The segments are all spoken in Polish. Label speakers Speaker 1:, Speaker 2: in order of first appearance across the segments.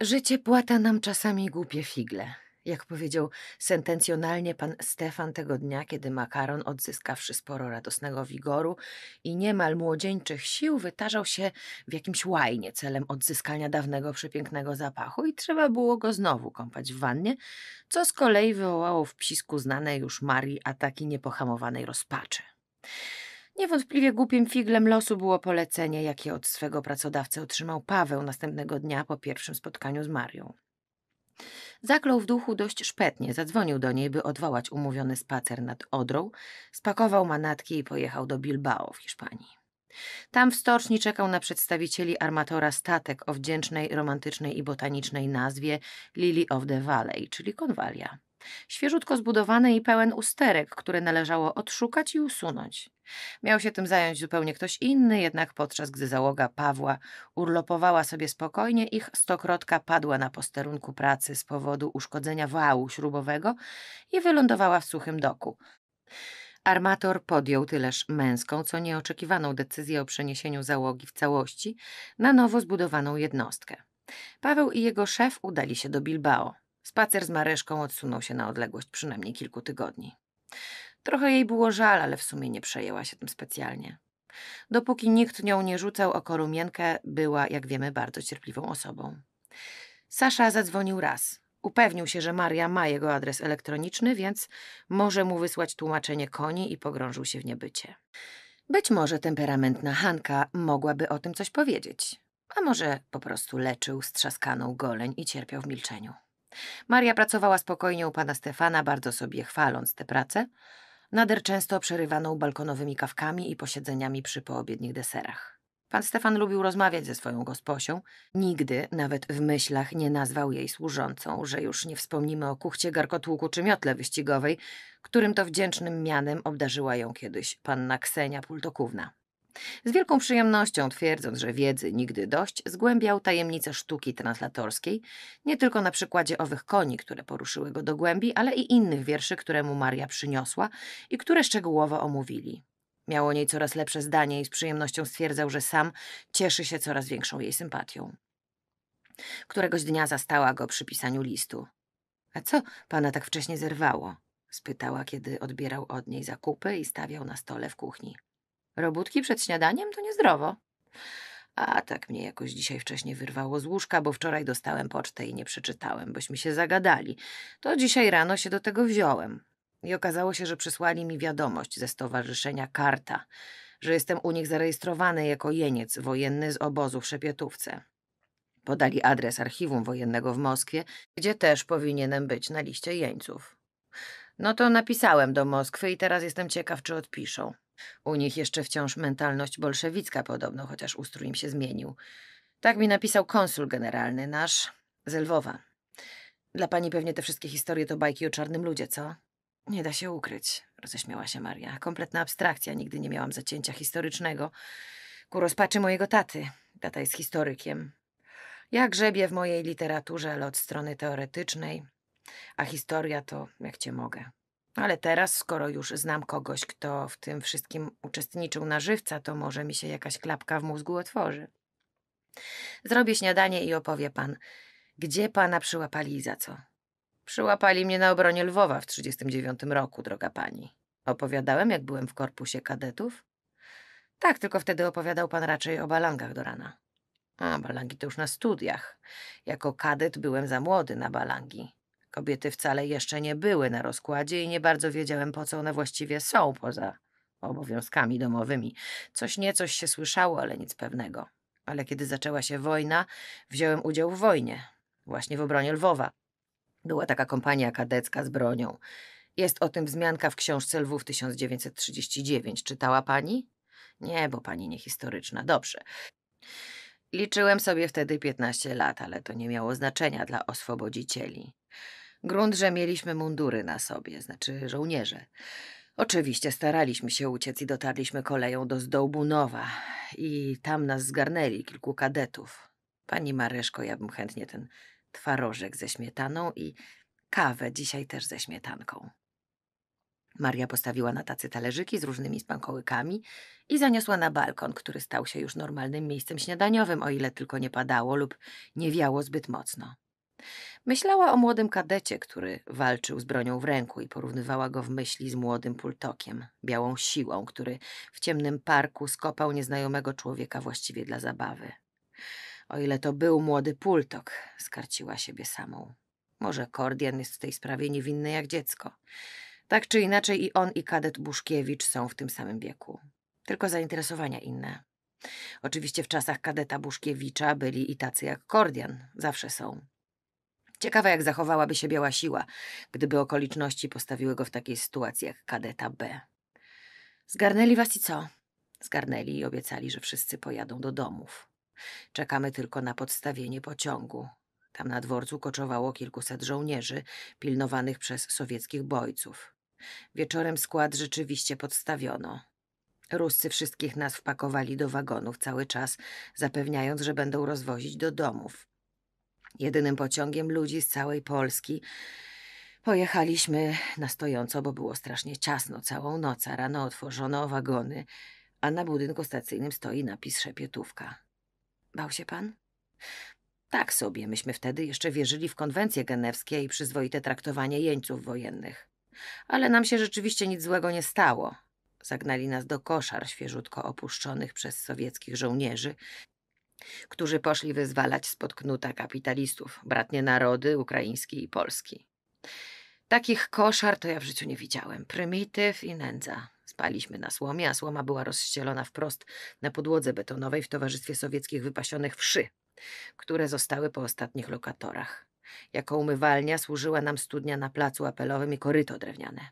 Speaker 1: Życie płata nam czasami głupie figle, jak powiedział sentencjonalnie pan Stefan tego dnia, kiedy makaron, odzyskawszy sporo radosnego wigoru i niemal młodzieńczych sił, wytarzał się w jakimś łajnie celem odzyskania dawnego przepięknego zapachu i trzeba było go znowu kąpać w wannie, co z kolei wywołało w psisku znanej już Marii ataki niepohamowanej rozpaczy. Niewątpliwie głupim figlem losu było polecenie, jakie od swego pracodawcy otrzymał Paweł następnego dnia po pierwszym spotkaniu z Marią. Zaklął w duchu dość szpetnie, zadzwonił do niej, by odwołać umówiony spacer nad Odrą, spakował manatki i pojechał do Bilbao w Hiszpanii. Tam w stoczni czekał na przedstawicieli armatora statek o wdzięcznej, romantycznej i botanicznej nazwie Lily of the Valley, czyli konwalia świeżutko zbudowany i pełen usterek, które należało odszukać i usunąć. Miał się tym zająć zupełnie ktoś inny, jednak podczas gdy załoga Pawła urlopowała sobie spokojnie, ich stokrotka padła na posterunku pracy z powodu uszkodzenia wału śrubowego i wylądowała w suchym doku. Armator podjął tyleż męską, co nieoczekiwaną decyzję o przeniesieniu załogi w całości na nowo zbudowaną jednostkę. Paweł i jego szef udali się do Bilbao. Spacer z Mareszką odsunął się na odległość przynajmniej kilku tygodni. Trochę jej było żal, ale w sumie nie przejęła się tym specjalnie. Dopóki nikt nią nie rzucał o korumienkę, była, jak wiemy, bardzo cierpliwą osobą. Sasza zadzwonił raz. Upewnił się, że Maria ma jego adres elektroniczny, więc może mu wysłać tłumaczenie koni i pogrążył się w niebycie. Być może temperamentna Hanka mogłaby o tym coś powiedzieć, a może po prostu leczył strzaskaną goleń i cierpiał w milczeniu. Maria pracowała spokojnie u pana Stefana, bardzo sobie chwaląc tę pracę, nader często przerywaną balkonowymi kawkami i posiedzeniami przy poobiednich deserach. Pan Stefan lubił rozmawiać ze swoją gosposią. Nigdy, nawet w myślach, nie nazwał jej służącą, że już nie wspomnimy o kuchcie, garkotłuku czy miotle wyścigowej, którym to wdzięcznym mianem obdarzyła ją kiedyś panna Ksenia Pultokówna. Z wielką przyjemnością twierdząc, że wiedzy nigdy dość, zgłębiał tajemnice sztuki translatorskiej, nie tylko na przykładzie owych koni, które poruszyły go do głębi, ale i innych wierszy, które mu Maria przyniosła i które szczegółowo omówili. Miał o niej coraz lepsze zdanie i z przyjemnością stwierdzał, że sam cieszy się coraz większą jej sympatią. Któregoś dnia zastała go przy pisaniu listu. A co pana tak wcześnie zerwało? spytała, kiedy odbierał od niej zakupy i stawiał na stole w kuchni. Robótki przed śniadaniem to niezdrowo. A tak mnie jakoś dzisiaj wcześniej wyrwało z łóżka, bo wczoraj dostałem pocztę i nie przeczytałem, bośmy się zagadali. To dzisiaj rano się do tego wziąłem. I okazało się, że przysłali mi wiadomość ze stowarzyszenia Karta, że jestem u nich zarejestrowany jako jeniec wojenny z obozu w Szepietówce. Podali adres archiwum wojennego w Moskwie, gdzie też powinienem być na liście jeńców. No to napisałem do Moskwy i teraz jestem ciekaw, czy odpiszą. U nich jeszcze wciąż mentalność bolszewicka podobno, chociaż ustrój im się zmienił. Tak mi napisał konsul generalny nasz z Lwowa. Dla pani pewnie te wszystkie historie to bajki o czarnym ludzie, co? Nie da się ukryć, roześmiała się Maria. Kompletna abstrakcja, nigdy nie miałam zacięcia historycznego. Ku rozpaczy mojego taty. Tata jest historykiem. Ja grzebię w mojej literaturze, ale od strony teoretycznej a historia to jak cię mogę. Ale teraz, skoro już znam kogoś, kto w tym wszystkim uczestniczył na żywca, to może mi się jakaś klapka w mózgu otworzy. Zrobię śniadanie i opowie pan, gdzie pana przyłapali i za co. Przyłapali mnie na obronie Lwowa w 1939 roku, droga pani. Opowiadałem, jak byłem w korpusie kadetów? Tak, tylko wtedy opowiadał pan raczej o balangach do rana. A, balangi to już na studiach. Jako kadet byłem za młody na balangi. Kobiety wcale jeszcze nie były na rozkładzie i nie bardzo wiedziałem, po co one właściwie są poza obowiązkami domowymi. Coś niecoś się słyszało, ale nic pewnego. Ale kiedy zaczęła się wojna, wziąłem udział w wojnie, właśnie w obronie Lwowa. Była taka kompania kadecka z bronią. Jest o tym wzmianka w książce Lwów 1939. Czytała pani? Nie, bo pani niehistoryczna. Dobrze. Liczyłem sobie wtedy 15 lat, ale to nie miało znaczenia dla oswobodzicieli. Grunt, że mieliśmy mundury na sobie, znaczy żołnierze. Oczywiście staraliśmy się uciec i dotarliśmy koleją do Zdołbunowa i tam nas zgarnęli kilku kadetów. Pani Maryszko, ja bym chętnie ten twarożek ze śmietaną i kawę dzisiaj też ze śmietanką. Maria postawiła na tacy talerzyki z różnymi spankołykami i zaniosła na balkon, który stał się już normalnym miejscem śniadaniowym, o ile tylko nie padało lub nie wiało zbyt mocno. Myślała o młodym kadecie, który walczył z bronią w ręku i porównywała go w myśli z młodym pultokiem, białą siłą, który w ciemnym parku skopał nieznajomego człowieka właściwie dla zabawy. O ile to był młody pultok, skarciła siebie samą. Może Kordian jest w tej sprawie niewinny jak dziecko. Tak czy inaczej i on i kadet Buszkiewicz są w tym samym wieku. Tylko zainteresowania inne. Oczywiście w czasach kadeta Buszkiewicza byli i tacy jak Kordian, zawsze są. Ciekawe, jak zachowałaby się biała siła, gdyby okoliczności postawiły go w takiej sytuacji jak kadeta B. Zgarnęli was i co? Zgarnęli i obiecali, że wszyscy pojadą do domów. Czekamy tylko na podstawienie pociągu. Tam na dworcu koczowało kilkuset żołnierzy pilnowanych przez sowieckich bojców. Wieczorem skład rzeczywiście podstawiono. Ruscy wszystkich nas wpakowali do wagonów cały czas, zapewniając, że będą rozwozić do domów jedynym pociągiem ludzi z całej Polski. Pojechaliśmy na stojąco, bo było strasznie ciasno całą noc, a rano otworzono wagony, a na budynku stacyjnym stoi napis Szepietówka. Bał się pan? Tak sobie, myśmy wtedy jeszcze wierzyli w konwencje genewskie i przyzwoite traktowanie jeńców wojennych. Ale nam się rzeczywiście nic złego nie stało. Zagnali nas do koszar świeżutko opuszczonych przez sowieckich żołnierzy którzy poszli wyzwalać spod knuta kapitalistów, bratnie narody ukraiński i polski. Takich koszar to ja w życiu nie widziałem. Prymityw i nędza. Spaliśmy na słomie, a słoma była rozścielona wprost na podłodze betonowej w towarzystwie sowieckich wypasionych wszy, które zostały po ostatnich lokatorach. Jako umywalnia służyła nam studnia na placu apelowym i koryto drewniane.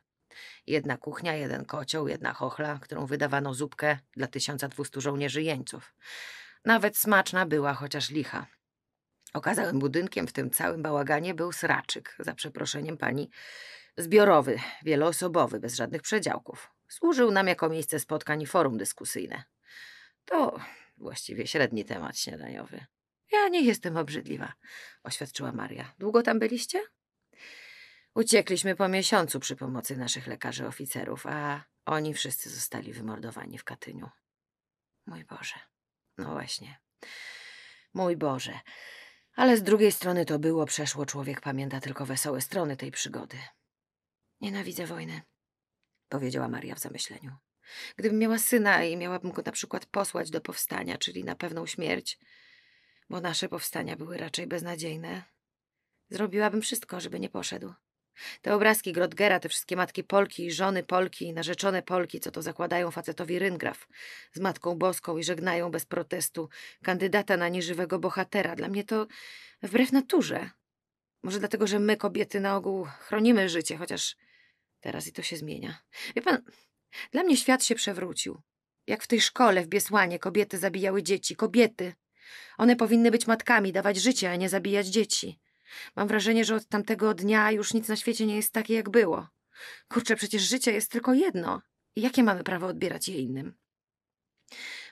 Speaker 1: Jedna kuchnia, jeden kocioł, jedna chochla, którą wydawano zupkę dla 1200 żołnierzy jeńców. Nawet smaczna była, chociaż licha. Okazałym budynkiem w tym całym bałaganie był sraczyk, za przeproszeniem pani, zbiorowy, wieloosobowy, bez żadnych przedziałków. Służył nam jako miejsce spotkań i forum dyskusyjne. To właściwie średni temat śniadaniowy. Ja nie jestem obrzydliwa, oświadczyła Maria. Długo tam byliście? Uciekliśmy po miesiącu przy pomocy naszych lekarzy oficerów, a oni wszyscy zostali wymordowani w Katyniu. Mój Boże. No hmm. właśnie. Mój Boże. Ale z drugiej strony to było przeszło. Człowiek pamięta tylko wesołe strony tej przygody. Nienawidzę wojny, powiedziała Maria w zamyśleniu. Gdybym miała syna i miałabym go na przykład posłać do powstania, czyli na pewną śmierć, bo nasze powstania były raczej beznadziejne, zrobiłabym wszystko, żeby nie poszedł. Te obrazki Grotgera, te wszystkie matki Polki i żony Polki i narzeczone Polki, co to zakładają facetowi ryngraf z Matką Boską i żegnają bez protestu kandydata na nieżywego bohatera. Dla mnie to wbrew naturze. Może dlatego, że my, kobiety, na ogół chronimy życie, chociaż teraz i to się zmienia. Wie pan, dla mnie świat się przewrócił. Jak w tej szkole w Biesłanie kobiety zabijały dzieci. Kobiety. One powinny być matkami, dawać życie, a nie zabijać dzieci. Mam wrażenie, że od tamtego dnia już nic na świecie nie jest takie, jak było. Kurczę, przecież życie jest tylko jedno. Jakie mamy prawo odbierać je innym?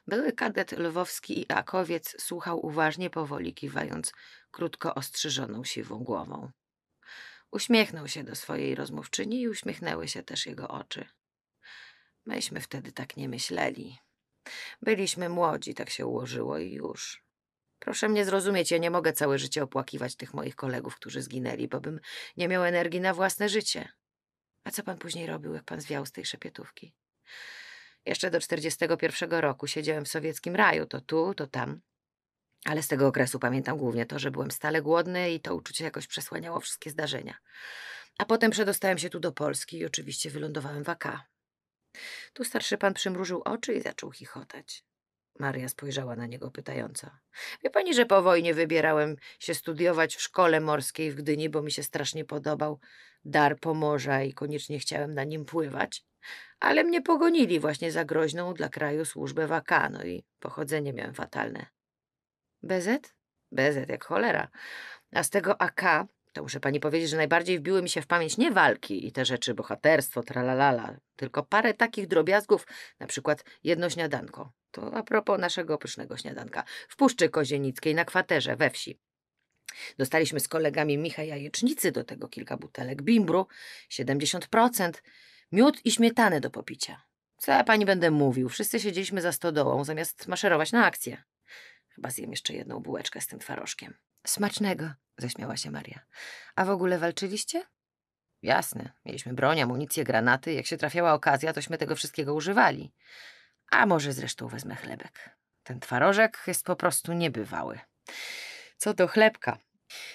Speaker 1: Były kadet lwowski i akowiec słuchał uważnie, powoli kiwając krótko ostrzyżoną siwą głową. Uśmiechnął się do swojej rozmówczyni i uśmiechnęły się też jego oczy. Myśmy wtedy tak nie myśleli. Byliśmy młodzi, tak się ułożyło i już. Proszę mnie zrozumieć, ja nie mogę całe życie opłakiwać tych moich kolegów, którzy zginęli, bo bym nie miał energii na własne życie. A co pan później robił, jak pan zwiał z tej szepietówki? Jeszcze do 41 roku siedziałem w sowieckim raju, to tu, to tam. Ale z tego okresu pamiętam głównie to, że byłem stale głodny i to uczucie jakoś przesłaniało wszystkie zdarzenia. A potem przedostałem się tu do Polski i oczywiście wylądowałem w AK. Tu starszy pan przymrużył oczy i zaczął chichotać. Maria spojrzała na niego pytająco. Wie pani, że po wojnie wybierałem się studiować w szkole morskiej w Gdyni, bo mi się strasznie podobał dar pomorza i koniecznie chciałem na nim pływać. Ale mnie pogonili właśnie za groźną dla kraju służbę wakano i pochodzenie miałem fatalne. Bezet? Bezet jak cholera. A z tego AK to muszę pani powiedzieć, że najbardziej wbiły mi się w pamięć nie walki i te rzeczy, bohaterstwo, tralalala, tylko parę takich drobiazgów, na przykład jedno śniadanko. To a propos naszego pysznego śniadanka. W Puszczy Kozienickiej, na kwaterze, we wsi. Dostaliśmy z kolegami Micha Jajecznicy, do tego kilka butelek bimbru, 70%, miód i śmietany do popicia. Co ja pani będę mówił? Wszyscy siedzieliśmy za stodołą, zamiast maszerować na akcję. Chyba zjem jeszcze jedną bułeczkę z tym twarożkiem. Smacznego, zaśmiała się Maria. A w ogóle walczyliście? Jasne, mieliśmy broń, amunicję, granaty. Jak się trafiała okazja, tośmy tego wszystkiego używali. A może zresztą wezmę chlebek. Ten twarożek jest po prostu niebywały. Co to chlebka.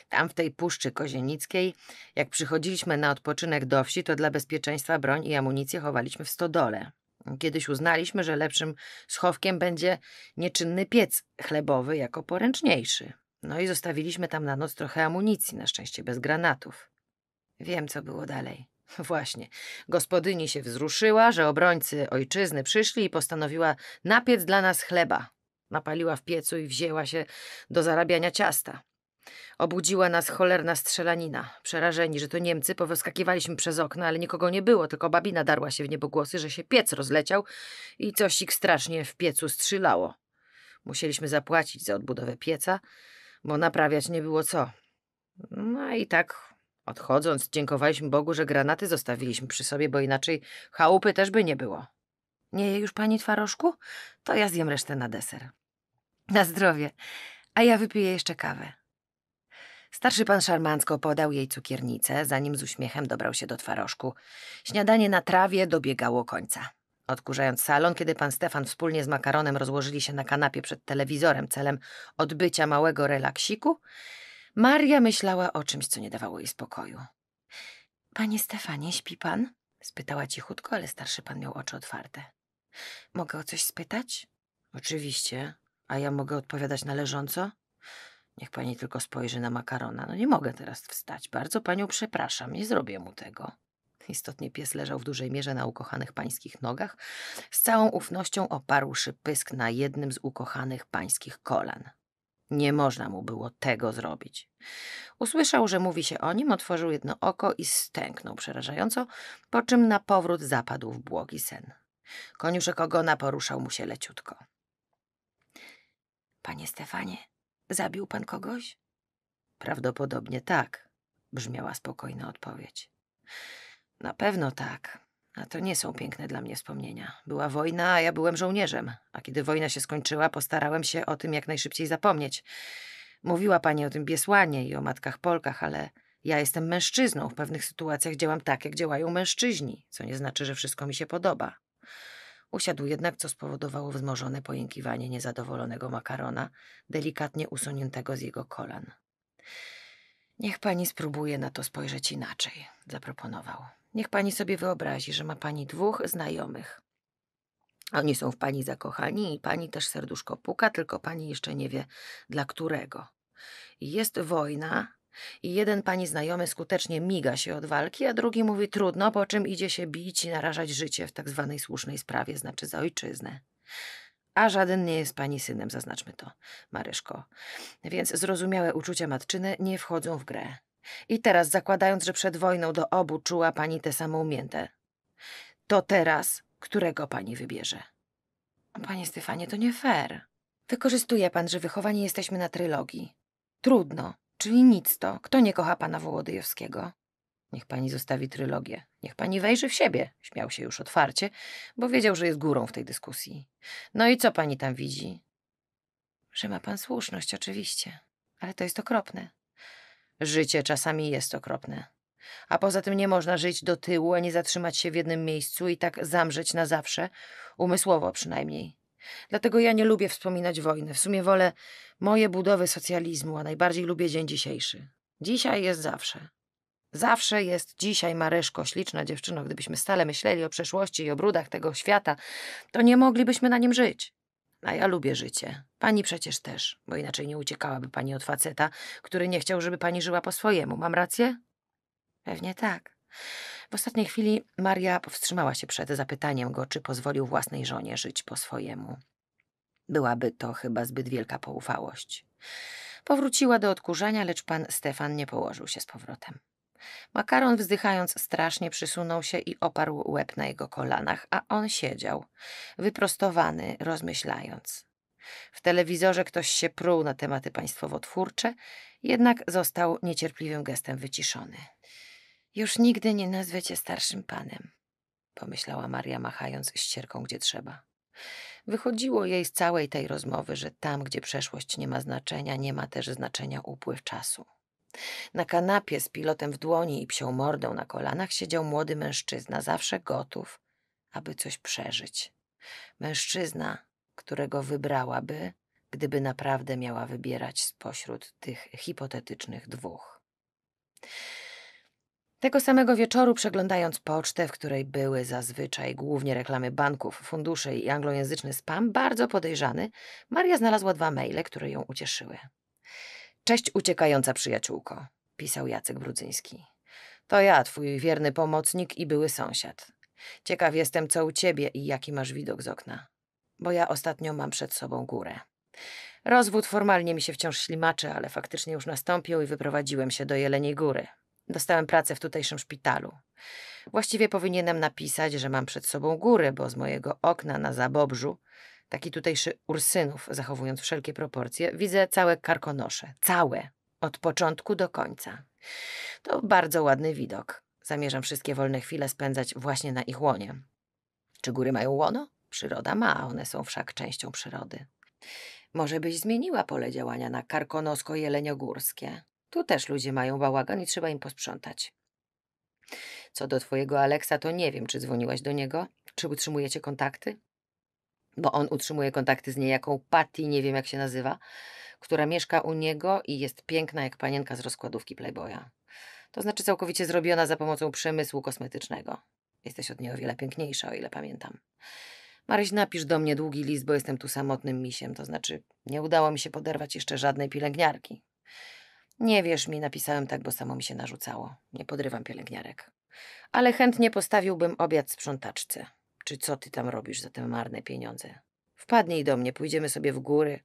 Speaker 1: Tam w tej puszczy kozienickiej, jak przychodziliśmy na odpoczynek do wsi, to dla bezpieczeństwa broń i amunicję chowaliśmy w stodole. Kiedyś uznaliśmy, że lepszym schowkiem będzie nieczynny piec chlebowy jako poręczniejszy. No i zostawiliśmy tam na noc trochę amunicji, na szczęście bez granatów. Wiem, co było dalej. Właśnie. Gospodyni się wzruszyła, że obrońcy ojczyzny przyszli i postanowiła napiec dla nas chleba. Napaliła w piecu i wzięła się do zarabiania ciasta. Obudziła nas cholerna strzelanina. Przerażeni, że to Niemcy, powyskakiwaliśmy przez okna, ale nikogo nie było, tylko babina darła się w niebogłosy, że się piec rozleciał i coś ich strasznie w piecu strzelało. Musieliśmy zapłacić za odbudowę pieca, bo naprawiać nie było co. No i tak odchodząc, dziękowaliśmy Bogu, że granaty zostawiliśmy przy sobie, bo inaczej chałupy też by nie było. Nie je już pani twarożku? To ja zjem resztę na deser. Na zdrowie, a ja wypiję jeszcze kawę. Starszy pan szarmancko podał jej cukiernicę, zanim z uśmiechem dobrał się do twarożku. Śniadanie na trawie dobiegało końca. Odkurzając salon, kiedy pan Stefan wspólnie z makaronem rozłożyli się na kanapie przed telewizorem celem odbycia małego relaksiku, Maria myślała o czymś, co nie dawało jej spokoju. Panie Stefanie, śpi pan? spytała cichutko, ale starszy pan miał oczy otwarte. Mogę o coś spytać? Oczywiście, a ja mogę odpowiadać na leżąco? Niech pani tylko spojrzy na makarona. No nie mogę teraz wstać. Bardzo panią przepraszam, nie zrobię mu tego. Istotnie pies leżał w dużej mierze na ukochanych pańskich nogach. Z całą ufnością oparłszy pysk na jednym z ukochanych pańskich kolan. Nie można mu było tego zrobić. Usłyszał, że mówi się o nim, otworzył jedno oko i stęknął przerażająco, po czym na powrót zapadł w błogi sen. Koniuszek ogona poruszał mu się leciutko. Panie Stefanie, zabił pan kogoś? Prawdopodobnie tak, brzmiała spokojna odpowiedź. Na pewno tak. A to nie są piękne dla mnie wspomnienia. Była wojna, a ja byłem żołnierzem. A kiedy wojna się skończyła, postarałem się o tym jak najszybciej zapomnieć. Mówiła pani o tym biesłanie i o matkach Polkach, ale ja jestem mężczyzną. W pewnych sytuacjach działam tak, jak działają mężczyźni, co nie znaczy, że wszystko mi się podoba. Usiadł jednak, co spowodowało wzmożone pojękiwanie niezadowolonego makarona, delikatnie usuniętego z jego kolan. Niech pani spróbuje na to spojrzeć inaczej, zaproponował. Niech pani sobie wyobrazi, że ma pani dwóch znajomych. Oni są w pani zakochani i pani też serduszko puka, tylko pani jeszcze nie wie dla którego. Jest wojna i jeden pani znajomy skutecznie miga się od walki, a drugi mówi trudno, po czym idzie się bić i narażać życie w tak zwanej słusznej sprawie, znaczy za ojczyznę. A żaden nie jest pani synem, zaznaczmy to, Maryszko. Więc zrozumiałe uczucia matczyny nie wchodzą w grę. I teraz, zakładając, że przed wojną do obu czuła pani tę samą miętę, to teraz którego pani wybierze? Panie Stefanie, to nie fair. Wykorzystuje pan, że wychowani jesteśmy na trylogii. Trudno, czyli nic to. Kto nie kocha pana Wołodyjowskiego? Niech pani zostawi trylogię. Niech pani wejrzy w siebie, śmiał się już otwarcie, bo wiedział, że jest górą w tej dyskusji. No i co pani tam widzi? Że ma pan słuszność, oczywiście, ale to jest okropne. Życie czasami jest okropne. A poza tym nie można żyć do tyłu, ani nie zatrzymać się w jednym miejscu i tak zamrzeć na zawsze, umysłowo przynajmniej. Dlatego ja nie lubię wspominać wojny. W sumie wolę moje budowy socjalizmu, a najbardziej lubię dzień dzisiejszy. Dzisiaj jest zawsze. Zawsze jest dzisiaj, Mareszko, śliczna dziewczyno. Gdybyśmy stale myśleli o przeszłości i o brudach tego świata, to nie moglibyśmy na nim żyć. A ja lubię życie. Pani przecież też, bo inaczej nie uciekałaby pani od faceta, który nie chciał, żeby pani żyła po swojemu. Mam rację? Pewnie tak. W ostatniej chwili Maria powstrzymała się przed zapytaniem go, czy pozwolił własnej żonie żyć po swojemu. Byłaby to chyba zbyt wielka poufałość. Powróciła do odkurzania, lecz pan Stefan nie położył się z powrotem. Makaron wzdychając strasznie przysunął się i oparł łeb na jego kolanach, a on siedział, wyprostowany, rozmyślając. W telewizorze ktoś się pruł na tematy państwowotwórcze, jednak został niecierpliwym gestem wyciszony. Już nigdy nie nazwę cię starszym panem, pomyślała Maria, machając ścierką gdzie trzeba. Wychodziło jej z całej tej rozmowy, że tam, gdzie przeszłość nie ma znaczenia, nie ma też znaczenia upływ czasu. Na kanapie z pilotem w dłoni i psią mordą na kolanach siedział młody mężczyzna, zawsze gotów, aby coś przeżyć. Mężczyzna, którego wybrałaby, gdyby naprawdę miała wybierać spośród tych hipotetycznych dwóch. Tego samego wieczoru, przeglądając pocztę, w której były zazwyczaj głównie reklamy banków, funduszy i anglojęzyczny spam, bardzo podejrzany, Maria znalazła dwa maile, które ją ucieszyły. Cześć uciekająca przyjaciółko, pisał Jacek Brudzyński. To ja, twój wierny pomocnik i były sąsiad. Ciekaw jestem, co u ciebie i jaki masz widok z okna. Bo ja ostatnio mam przed sobą górę. Rozwód formalnie mi się wciąż ślimaczy, ale faktycznie już nastąpił i wyprowadziłem się do Jeleniej Góry. Dostałem pracę w tutejszym szpitalu. Właściwie powinienem napisać, że mam przed sobą górę, bo z mojego okna na Zabobrzu taki tutejszy Ursynów, zachowując wszelkie proporcje, widzę całe karkonosze. Całe. Od początku do końca. To bardzo ładny widok. Zamierzam wszystkie wolne chwile spędzać właśnie na ich łonie. Czy góry mają łono? Przyroda ma, one są wszak częścią przyrody. Może byś zmieniła pole działania na karkonosko-jeleniogórskie. Tu też ludzie mają bałagan i trzeba im posprzątać. Co do twojego Aleksa, to nie wiem, czy dzwoniłaś do niego, czy utrzymujecie kontakty bo on utrzymuje kontakty z niejaką Patty, nie wiem jak się nazywa, która mieszka u niego i jest piękna jak panienka z rozkładówki Playboya. To znaczy całkowicie zrobiona za pomocą przemysłu kosmetycznego. Jesteś od niej o wiele piękniejsza, o ile pamiętam. Maryś, napisz do mnie długi list, bo jestem tu samotnym misiem, to znaczy nie udało mi się poderwać jeszcze żadnej pielęgniarki. Nie wierz mi, napisałem tak, bo samo mi się narzucało. Nie podrywam pielęgniarek. Ale chętnie postawiłbym obiad sprzątaczce czy co ty tam robisz za te marne pieniądze? Wpadnij do mnie, pójdziemy sobie w góry.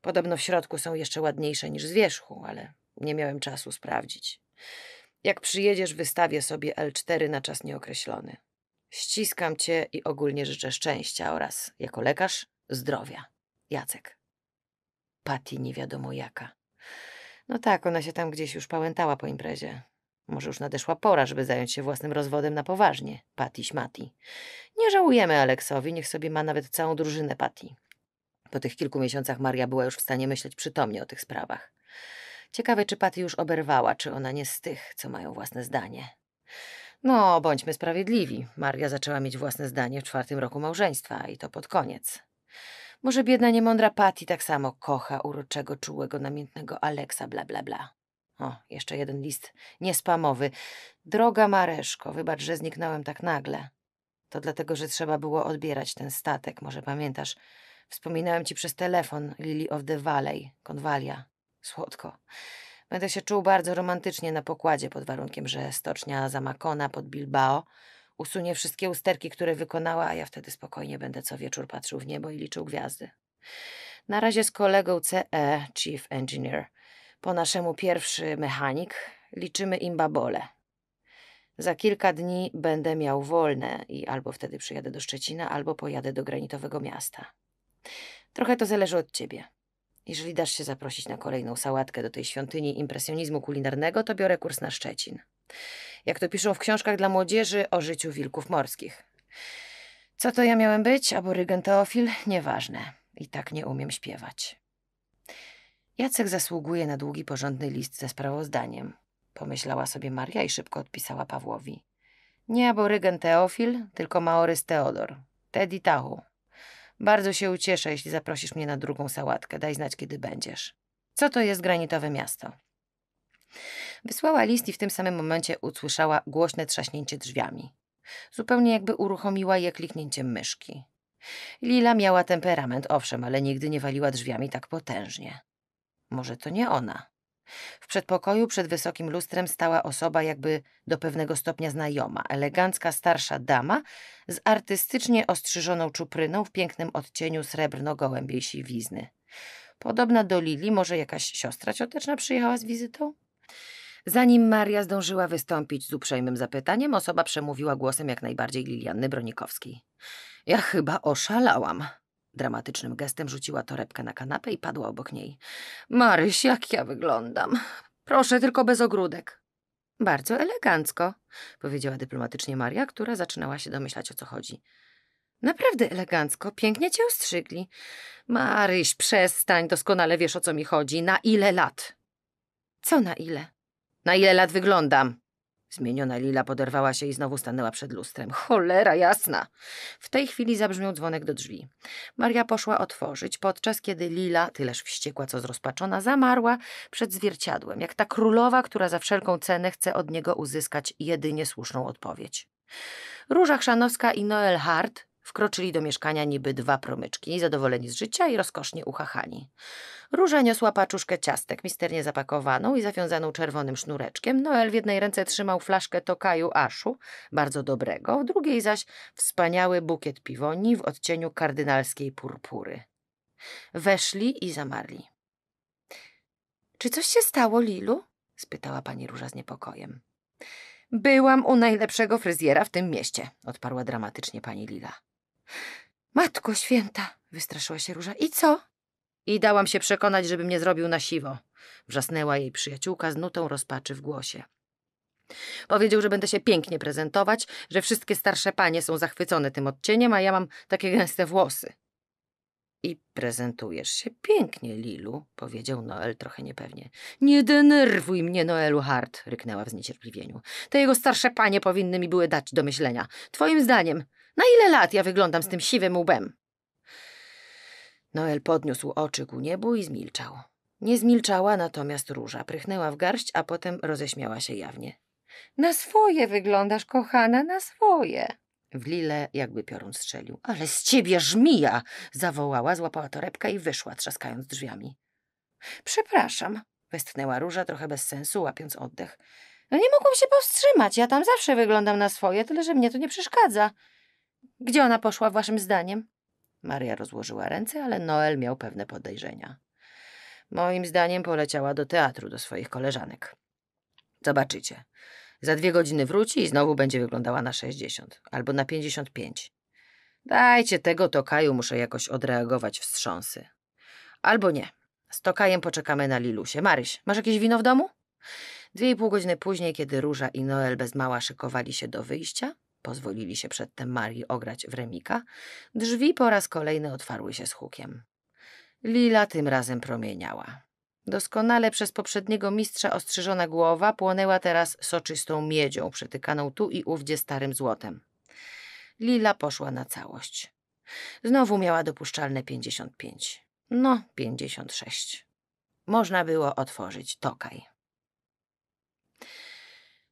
Speaker 1: Podobno w środku są jeszcze ładniejsze niż z wierzchu, ale nie miałem czasu sprawdzić. Jak przyjedziesz, wystawię sobie L4 na czas nieokreślony. Ściskam cię i ogólnie życzę szczęścia oraz, jako lekarz, zdrowia. Jacek. Pati nie wiadomo jaka. No tak, ona się tam gdzieś już pałętała po imprezie. Może już nadeszła pora, żeby zająć się własnym rozwodem na poważnie. Patty śmati. Nie żałujemy Aleksowi, niech sobie ma nawet całą drużynę Patty. Po tych kilku miesiącach Maria była już w stanie myśleć przytomnie o tych sprawach. Ciekawe, czy Patty już oberwała, czy ona nie z tych, co mają własne zdanie. No, bądźmy sprawiedliwi. Maria zaczęła mieć własne zdanie w czwartym roku małżeństwa i to pod koniec. Może biedna niemądra Patty tak samo kocha uroczego, czułego, namiętnego Aleksa, bla bla bla. O, jeszcze jeden list, niespamowy. Droga Mareszko, wybacz, że zniknąłem tak nagle. To dlatego, że trzeba było odbierać ten statek, może pamiętasz. Wspominałem ci przez telefon Lily of the Valley, konwalia. Słodko. Będę się czuł bardzo romantycznie na pokładzie, pod warunkiem, że stocznia Zamakona pod Bilbao usunie wszystkie usterki, które wykonała, a ja wtedy spokojnie będę co wieczór patrzył w niebo i liczył gwiazdy. Na razie z kolegą CE, Chief Engineer – po naszemu pierwszy mechanik liczymy im babole. Za kilka dni będę miał wolne i albo wtedy przyjadę do Szczecina, albo pojadę do granitowego miasta. Trochę to zależy od ciebie. Jeżeli dasz się zaprosić na kolejną sałatkę do tej świątyni impresjonizmu kulinarnego, to biorę kurs na Szczecin. Jak to piszą w książkach dla młodzieży o życiu wilków morskich. Co to ja miałem być? Aborygen teofil? Nieważne. I tak nie umiem śpiewać. Jacek zasługuje na długi, porządny list ze sprawozdaniem, pomyślała sobie Maria i szybko odpisała Pawłowi. Nie aborygen Teofil, tylko maorys Teodor. Teddy Tahu. Bardzo się ucieszę, jeśli zaprosisz mnie na drugą sałatkę. Daj znać, kiedy będziesz. Co to jest granitowe miasto? Wysłała list i w tym samym momencie usłyszała głośne trzaśnięcie drzwiami. Zupełnie jakby uruchomiła je kliknięciem myszki. Lila miała temperament, owszem, ale nigdy nie waliła drzwiami tak potężnie. Może to nie ona. W przedpokoju przed wysokim lustrem stała osoba jakby do pewnego stopnia znajoma, elegancka starsza dama z artystycznie ostrzyżoną czupryną w pięknym odcieniu srebrno-gołębiej siwizny. Podobna do Lili, może jakaś siostra cioteczna przyjechała z wizytą? Zanim Maria zdążyła wystąpić z uprzejmym zapytaniem, osoba przemówiła głosem jak najbardziej Lilianny Bronikowskiej. Ja chyba oszalałam. Dramatycznym gestem rzuciła torebkę na kanapę i padła obok niej. Maryś, jak ja wyglądam. Proszę tylko bez ogródek. Bardzo elegancko, powiedziała dyplomatycznie Maria, która zaczynała się domyślać o co chodzi. Naprawdę elegancko, pięknie cię ostrzygli. Maryś, przestań, doskonale wiesz o co mi chodzi. Na ile lat? Co na ile? Na ile lat wyglądam? Zmieniona Lila poderwała się i znowu stanęła przed lustrem. Cholera jasna! W tej chwili zabrzmiał dzwonek do drzwi. Maria poszła otworzyć, podczas kiedy Lila, tyleż wściekła co zrozpaczona, zamarła przed zwierciadłem, jak ta królowa, która za wszelką cenę chce od niego uzyskać jedynie słuszną odpowiedź. Róża Chrzanowska i Noel Hart Wkroczyli do mieszkania niby dwa promyczki, zadowoleni z życia i rozkosznie uchachani. Róża niosła paczuszkę ciastek, misternie zapakowaną i zawiązaną czerwonym sznureczkiem. Noel w jednej ręce trzymał flaszkę tokaju aszu, bardzo dobrego, w drugiej zaś wspaniały bukiet piwoni w odcieniu kardynalskiej purpury. Weszli i zamarli. Czy coś się stało, Lilu? spytała pani Róża z niepokojem. Byłam u najlepszego fryzjera w tym mieście, odparła dramatycznie pani Lila. Matko święta! Wystraszyła się Róża. I co? I dałam się przekonać, żebym nie zrobił na siwo. Wrzasnęła jej przyjaciółka z nutą rozpaczy w głosie. Powiedział, że będę się pięknie prezentować, że wszystkie starsze panie są zachwycone tym odcieniem, a ja mam takie gęste włosy. I prezentujesz się pięknie, Lilu, powiedział Noel trochę niepewnie. Nie denerwuj mnie, Noelu Hart, ryknęła w zniecierpliwieniu. Te jego starsze panie powinny mi były dać do myślenia. Twoim zdaniem na ile lat ja wyglądam z tym siwym łbem? Noel podniósł oczy ku niebu i zmilczał. Nie zmilczała natomiast róża, prychnęła w garść, a potem roześmiała się jawnie. Na swoje wyglądasz, kochana, na swoje. W lile jakby piorun strzelił. Ale z ciebie żmija! zawołała, złapała torebkę i wyszła, trzaskając drzwiami. Przepraszam, westchnęła róża trochę bez sensu, łapiąc oddech. No nie mogłam się powstrzymać, ja tam zawsze wyglądam na swoje, tyle że mnie to nie przeszkadza. Gdzie ona poszła, waszym zdaniem? Maria rozłożyła ręce, ale Noel miał pewne podejrzenia. Moim zdaniem poleciała do teatru do swoich koleżanek. Zobaczycie. Za dwie godziny wróci i znowu będzie wyglądała na 60 albo na 55. Dajcie tego Tokaju, muszę jakoś odreagować wstrząsy. Albo nie. Z Tokajem poczekamy na Lilusie. Maryś, masz jakieś wino w domu? Dwie i pół godziny później, kiedy Róża i Noel bez mała szykowali się do wyjścia, pozwolili się przedtem Marii ograć w remika, drzwi po raz kolejny otwarły się z hukiem. Lila tym razem promieniała. Doskonale przez poprzedniego mistrza ostrzyżona głowa płonęła teraz soczystą miedzią, przetykaną tu i ówdzie starym złotem. Lila poszła na całość. Znowu miała dopuszczalne 55. No, 56. Można było otworzyć tokaj.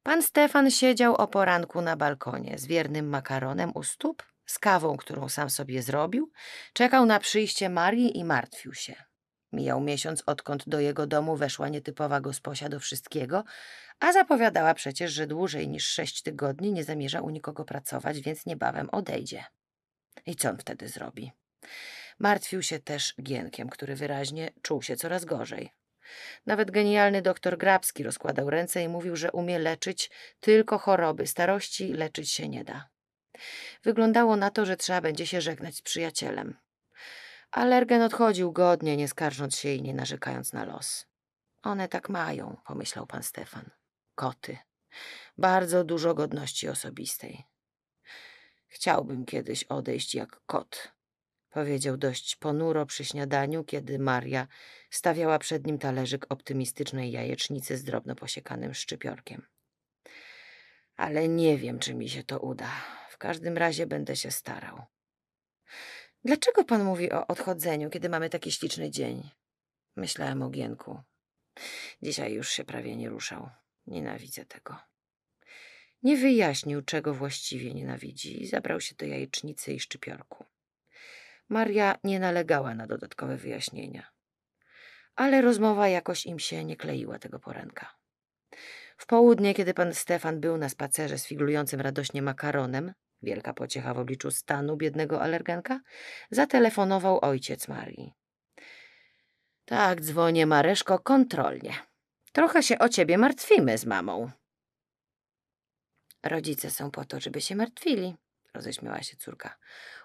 Speaker 1: Pan Stefan siedział o poranku na balkonie z wiernym makaronem u stóp, z kawą, którą sam sobie zrobił, czekał na przyjście Marii i martwił się. Mijał miesiąc, odkąd do jego domu weszła nietypowa gosposia do wszystkiego, a zapowiadała przecież, że dłużej niż sześć tygodni nie zamierza u nikogo pracować, więc niebawem odejdzie. I co on wtedy zrobi? Martwił się też Gienkiem, który wyraźnie czuł się coraz gorzej. Nawet genialny doktor Grabski rozkładał ręce i mówił, że umie leczyć tylko choroby, starości leczyć się nie da. Wyglądało na to, że trzeba będzie się żegnać z przyjacielem. Alergen odchodził godnie, nie skarżąc się i nie narzekając na los. One tak mają, pomyślał pan Stefan. Koty. Bardzo dużo godności osobistej. Chciałbym kiedyś odejść jak kot, powiedział dość ponuro przy śniadaniu, kiedy Maria stawiała przed nim talerzyk optymistycznej jajecznicy z drobno posiekanym szczypiorkiem. Ale nie wiem, czy mi się to uda. W każdym razie będę się starał. Dlaczego pan mówi o odchodzeniu, kiedy mamy taki śliczny dzień? Myślałem o Gienku. Dzisiaj już się prawie nie ruszał. Nienawidzę tego. Nie wyjaśnił, czego właściwie nienawidzi i zabrał się do jajecznicy i szczypiorku. Maria nie nalegała na dodatkowe wyjaśnienia. Ale rozmowa jakoś im się nie kleiła tego poranka. W południe, kiedy pan Stefan był na spacerze z figlującym radośnie makaronem, wielka pociecha w obliczu stanu biednego alergenka, zatelefonował ojciec Marii. Tak, dzwonię Mareszko kontrolnie. Trochę się o ciebie martwimy z mamą. Rodzice są po to, żeby się martwili, roześmiała się córka.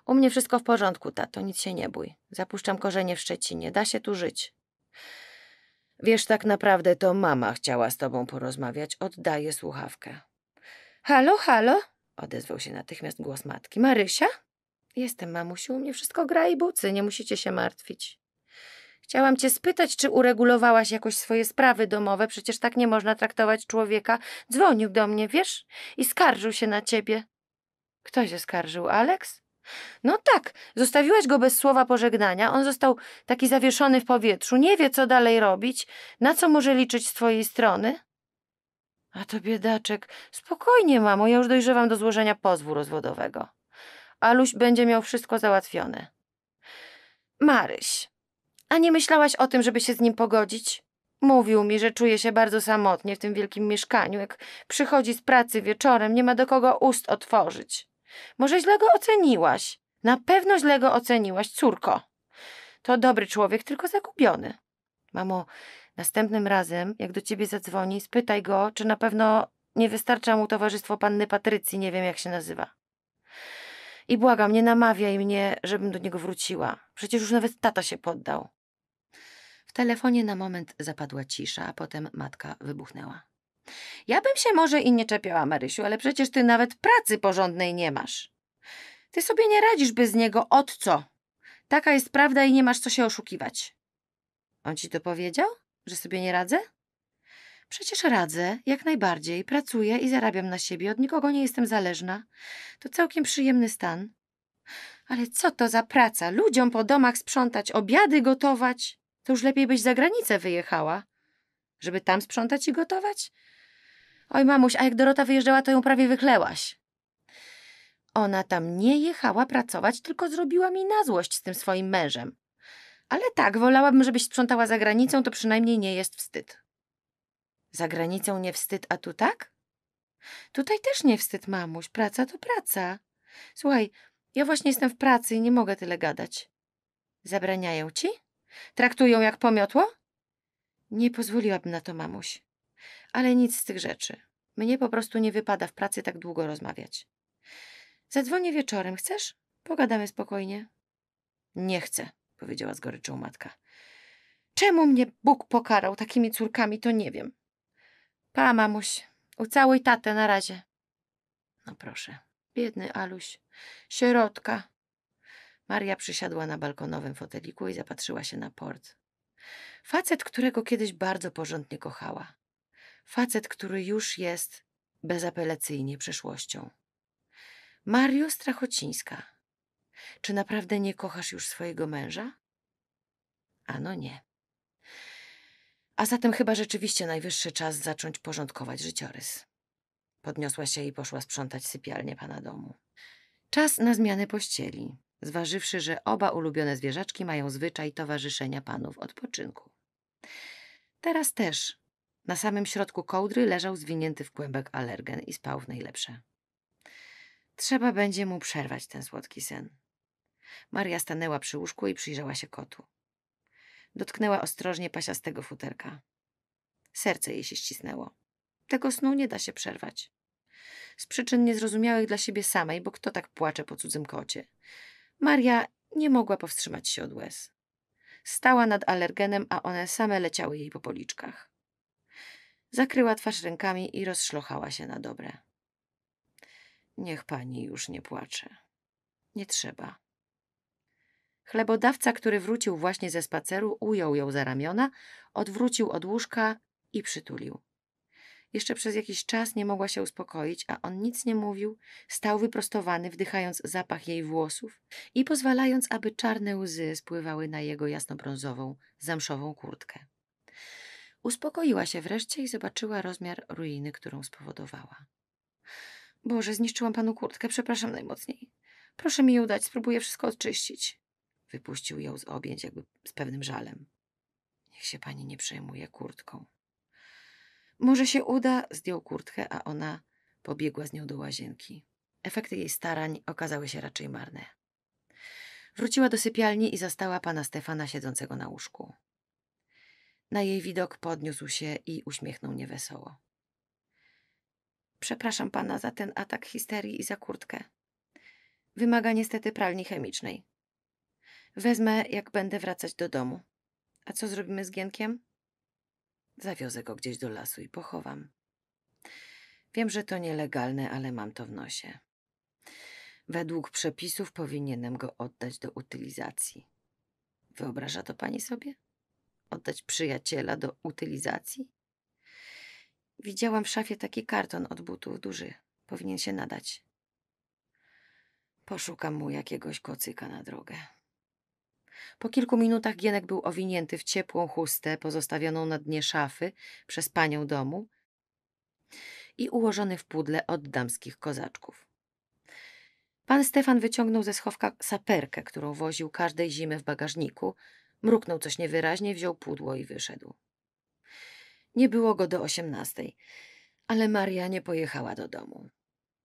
Speaker 1: U mnie wszystko w porządku, tato, nic się nie bój. Zapuszczam korzenie w Szczecinie, da się tu żyć. Wiesz, tak naprawdę to mama chciała z tobą porozmawiać. Oddaję słuchawkę. Halo, halo? Odezwał się natychmiast głos matki. Marysia? Jestem, mamusiu, u mnie wszystko gra i bucy, nie musicie się martwić. Chciałam cię spytać, czy uregulowałaś jakoś swoje sprawy domowe, przecież tak nie można traktować człowieka. Dzwonił do mnie, wiesz? I skarżył się na ciebie. Kto się skarżył, Aleks? No tak, zostawiłaś go bez słowa pożegnania, on został taki zawieszony w powietrzu, nie wie, co dalej robić, na co może liczyć z twojej strony. A to biedaczek, spokojnie, mamo, ja już dojrzewam do złożenia pozwu rozwodowego. Aluś będzie miał wszystko załatwione. Maryś, a nie myślałaś o tym, żeby się z nim pogodzić? Mówił mi, że czuje się bardzo samotnie w tym wielkim mieszkaniu. Jak przychodzi z pracy wieczorem, nie ma do kogo ust otworzyć. Może źle go oceniłaś. Na pewno źle go oceniłaś, córko. To dobry człowiek, tylko zagubiony. Mamo, następnym razem, jak do ciebie zadzwoni, spytaj go, czy na pewno nie wystarcza mu towarzystwo panny Patrycji, nie wiem jak się nazywa. I błagam, nie namawiaj mnie, żebym do niego wróciła. Przecież już nawet tata się poddał. W telefonie na moment zapadła cisza, a potem matka wybuchnęła. Ja bym się może i nie czepiała, Marysiu, ale przecież ty nawet pracy porządnej nie masz. Ty sobie nie radzisz bez niego, od co? Taka jest prawda i nie masz co się oszukiwać. On ci to powiedział? Że sobie nie radzę? Przecież radzę, jak najbardziej. Pracuję i zarabiam na siebie, od nikogo nie jestem zależna. To całkiem przyjemny stan. Ale co to za praca? Ludziom po domach sprzątać, obiady gotować? To już lepiej byś za granicę wyjechała. Żeby tam sprzątać i gotować? Oj, mamuś, a jak Dorota wyjeżdżała, to ją prawie wychlełaś. Ona tam nie jechała pracować, tylko zrobiła mi na złość z tym swoim mężem. Ale tak, wolałabym, żebyś sprzątała za granicą, to przynajmniej nie jest wstyd. Za granicą nie wstyd, a tu tak? Tutaj też nie wstyd, mamuś. Praca to praca. Słuchaj, ja właśnie jestem w pracy i nie mogę tyle gadać. Zabraniają ci? Traktują jak pomiotło? Nie pozwoliłabym na to, mamuś ale nic z tych rzeczy. Mnie po prostu nie wypada w pracy tak długo rozmawiać. Zadzwonię wieczorem, chcesz? Pogadamy spokojnie. Nie chcę, powiedziała z goryczą matka. Czemu mnie Bóg pokarał takimi córkami, to nie wiem. Pa, mamuś, ucałuj tatę na razie. No proszę, biedny Aluś, sierotka. Maria przysiadła na balkonowym foteliku i zapatrzyła się na port. Facet, którego kiedyś bardzo porządnie kochała. Facet, który już jest bezapelacyjnie przeszłością. Mario Strachocińska. Czy naprawdę nie kochasz już swojego męża? Ano nie. A zatem chyba rzeczywiście najwyższy czas zacząć porządkować życiorys. Podniosła się i poszła sprzątać sypialnię pana domu. Czas na zmianę pościeli, zważywszy, że oba ulubione zwierzaczki mają zwyczaj towarzyszenia panów odpoczynku. Teraz też na samym środku kołdry leżał zwinięty w kłębek alergen i spał w najlepsze. Trzeba będzie mu przerwać ten słodki sen. Maria stanęła przy łóżku i przyjrzała się kotu. Dotknęła ostrożnie pasiastego futerka. Serce jej się ścisnęło. Tego snu nie da się przerwać. Z przyczyn niezrozumiałych dla siebie samej, bo kto tak płacze po cudzym kocie. Maria nie mogła powstrzymać się od łez. Stała nad alergenem, a one same leciały jej po policzkach. Zakryła twarz rękami i rozszlochała się na dobre. Niech pani już nie płacze. Nie trzeba. Chlebodawca, który wrócił właśnie ze spaceru, ujął ją za ramiona, odwrócił od łóżka i przytulił. Jeszcze przez jakiś czas nie mogła się uspokoić, a on nic nie mówił, stał wyprostowany, wdychając zapach jej włosów i pozwalając, aby czarne łzy spływały na jego jasnobrązową, zamszową kurtkę. Uspokoiła się wreszcie i zobaczyła rozmiar ruiny, którą spowodowała. Boże, zniszczyłam panu kurtkę, przepraszam najmocniej. Proszę mi ją dać, spróbuję wszystko odczyścić. Wypuścił ją z objęć, jakby z pewnym żalem. Niech się pani nie przejmuje kurtką. Może się uda, zdjął kurtkę, a ona pobiegła z nią do łazienki. Efekty jej starań okazały się raczej marne. Wróciła do sypialni i zastała pana Stefana siedzącego na łóżku. Na jej widok podniósł się i uśmiechnął niewesoło. Przepraszam pana za ten atak histerii i za kurtkę. Wymaga niestety pralni chemicznej. Wezmę, jak będę wracać do domu. A co zrobimy z Gienkiem? Zawiozę go gdzieś do lasu i pochowam. Wiem, że to nielegalne, ale mam to w nosie. Według przepisów powinienem go oddać do utylizacji. Wyobraża to pani sobie? Oddać przyjaciela do utylizacji? Widziałam w szafie taki karton od butów, duży. Powinien się nadać. Poszukam mu jakiegoś kocyka na drogę. Po kilku minutach Gienek był owinięty w ciepłą chustę pozostawioną na dnie szafy przez panią domu i ułożony w pudle od damskich kozaczków. Pan Stefan wyciągnął ze schowka saperkę, którą woził każdej zimy w bagażniku, Mruknął coś niewyraźnie, wziął pudło i wyszedł. Nie było go do osiemnastej, ale Maria nie pojechała do domu.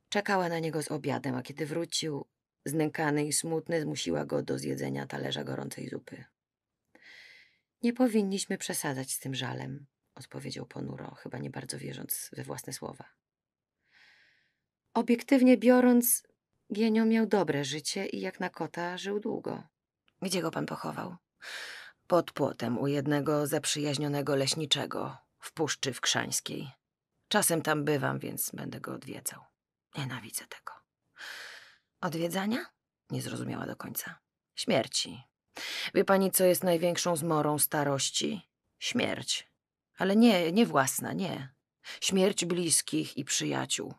Speaker 1: Czekała na niego z obiadem, a kiedy wrócił, znękany i smutny, zmusiła go do zjedzenia talerza gorącej zupy. Nie powinniśmy przesadzać z tym żalem, odpowiedział ponuro, chyba nie bardzo wierząc we własne słowa. Obiektywnie biorąc, Gienio miał dobre życie i jak na kota żył długo. Gdzie go pan pochował? Pod płotem u jednego zaprzyjaźnionego leśniczego w Puszczy Wkrzańskiej. Czasem tam bywam, więc będę go odwiedzał. Nienawidzę tego. Odwiedzania? Nie zrozumiała do końca. Śmierci. Wie pani, co jest największą zmorą starości? Śmierć. Ale nie, nie własna, nie. Śmierć bliskich i przyjaciół.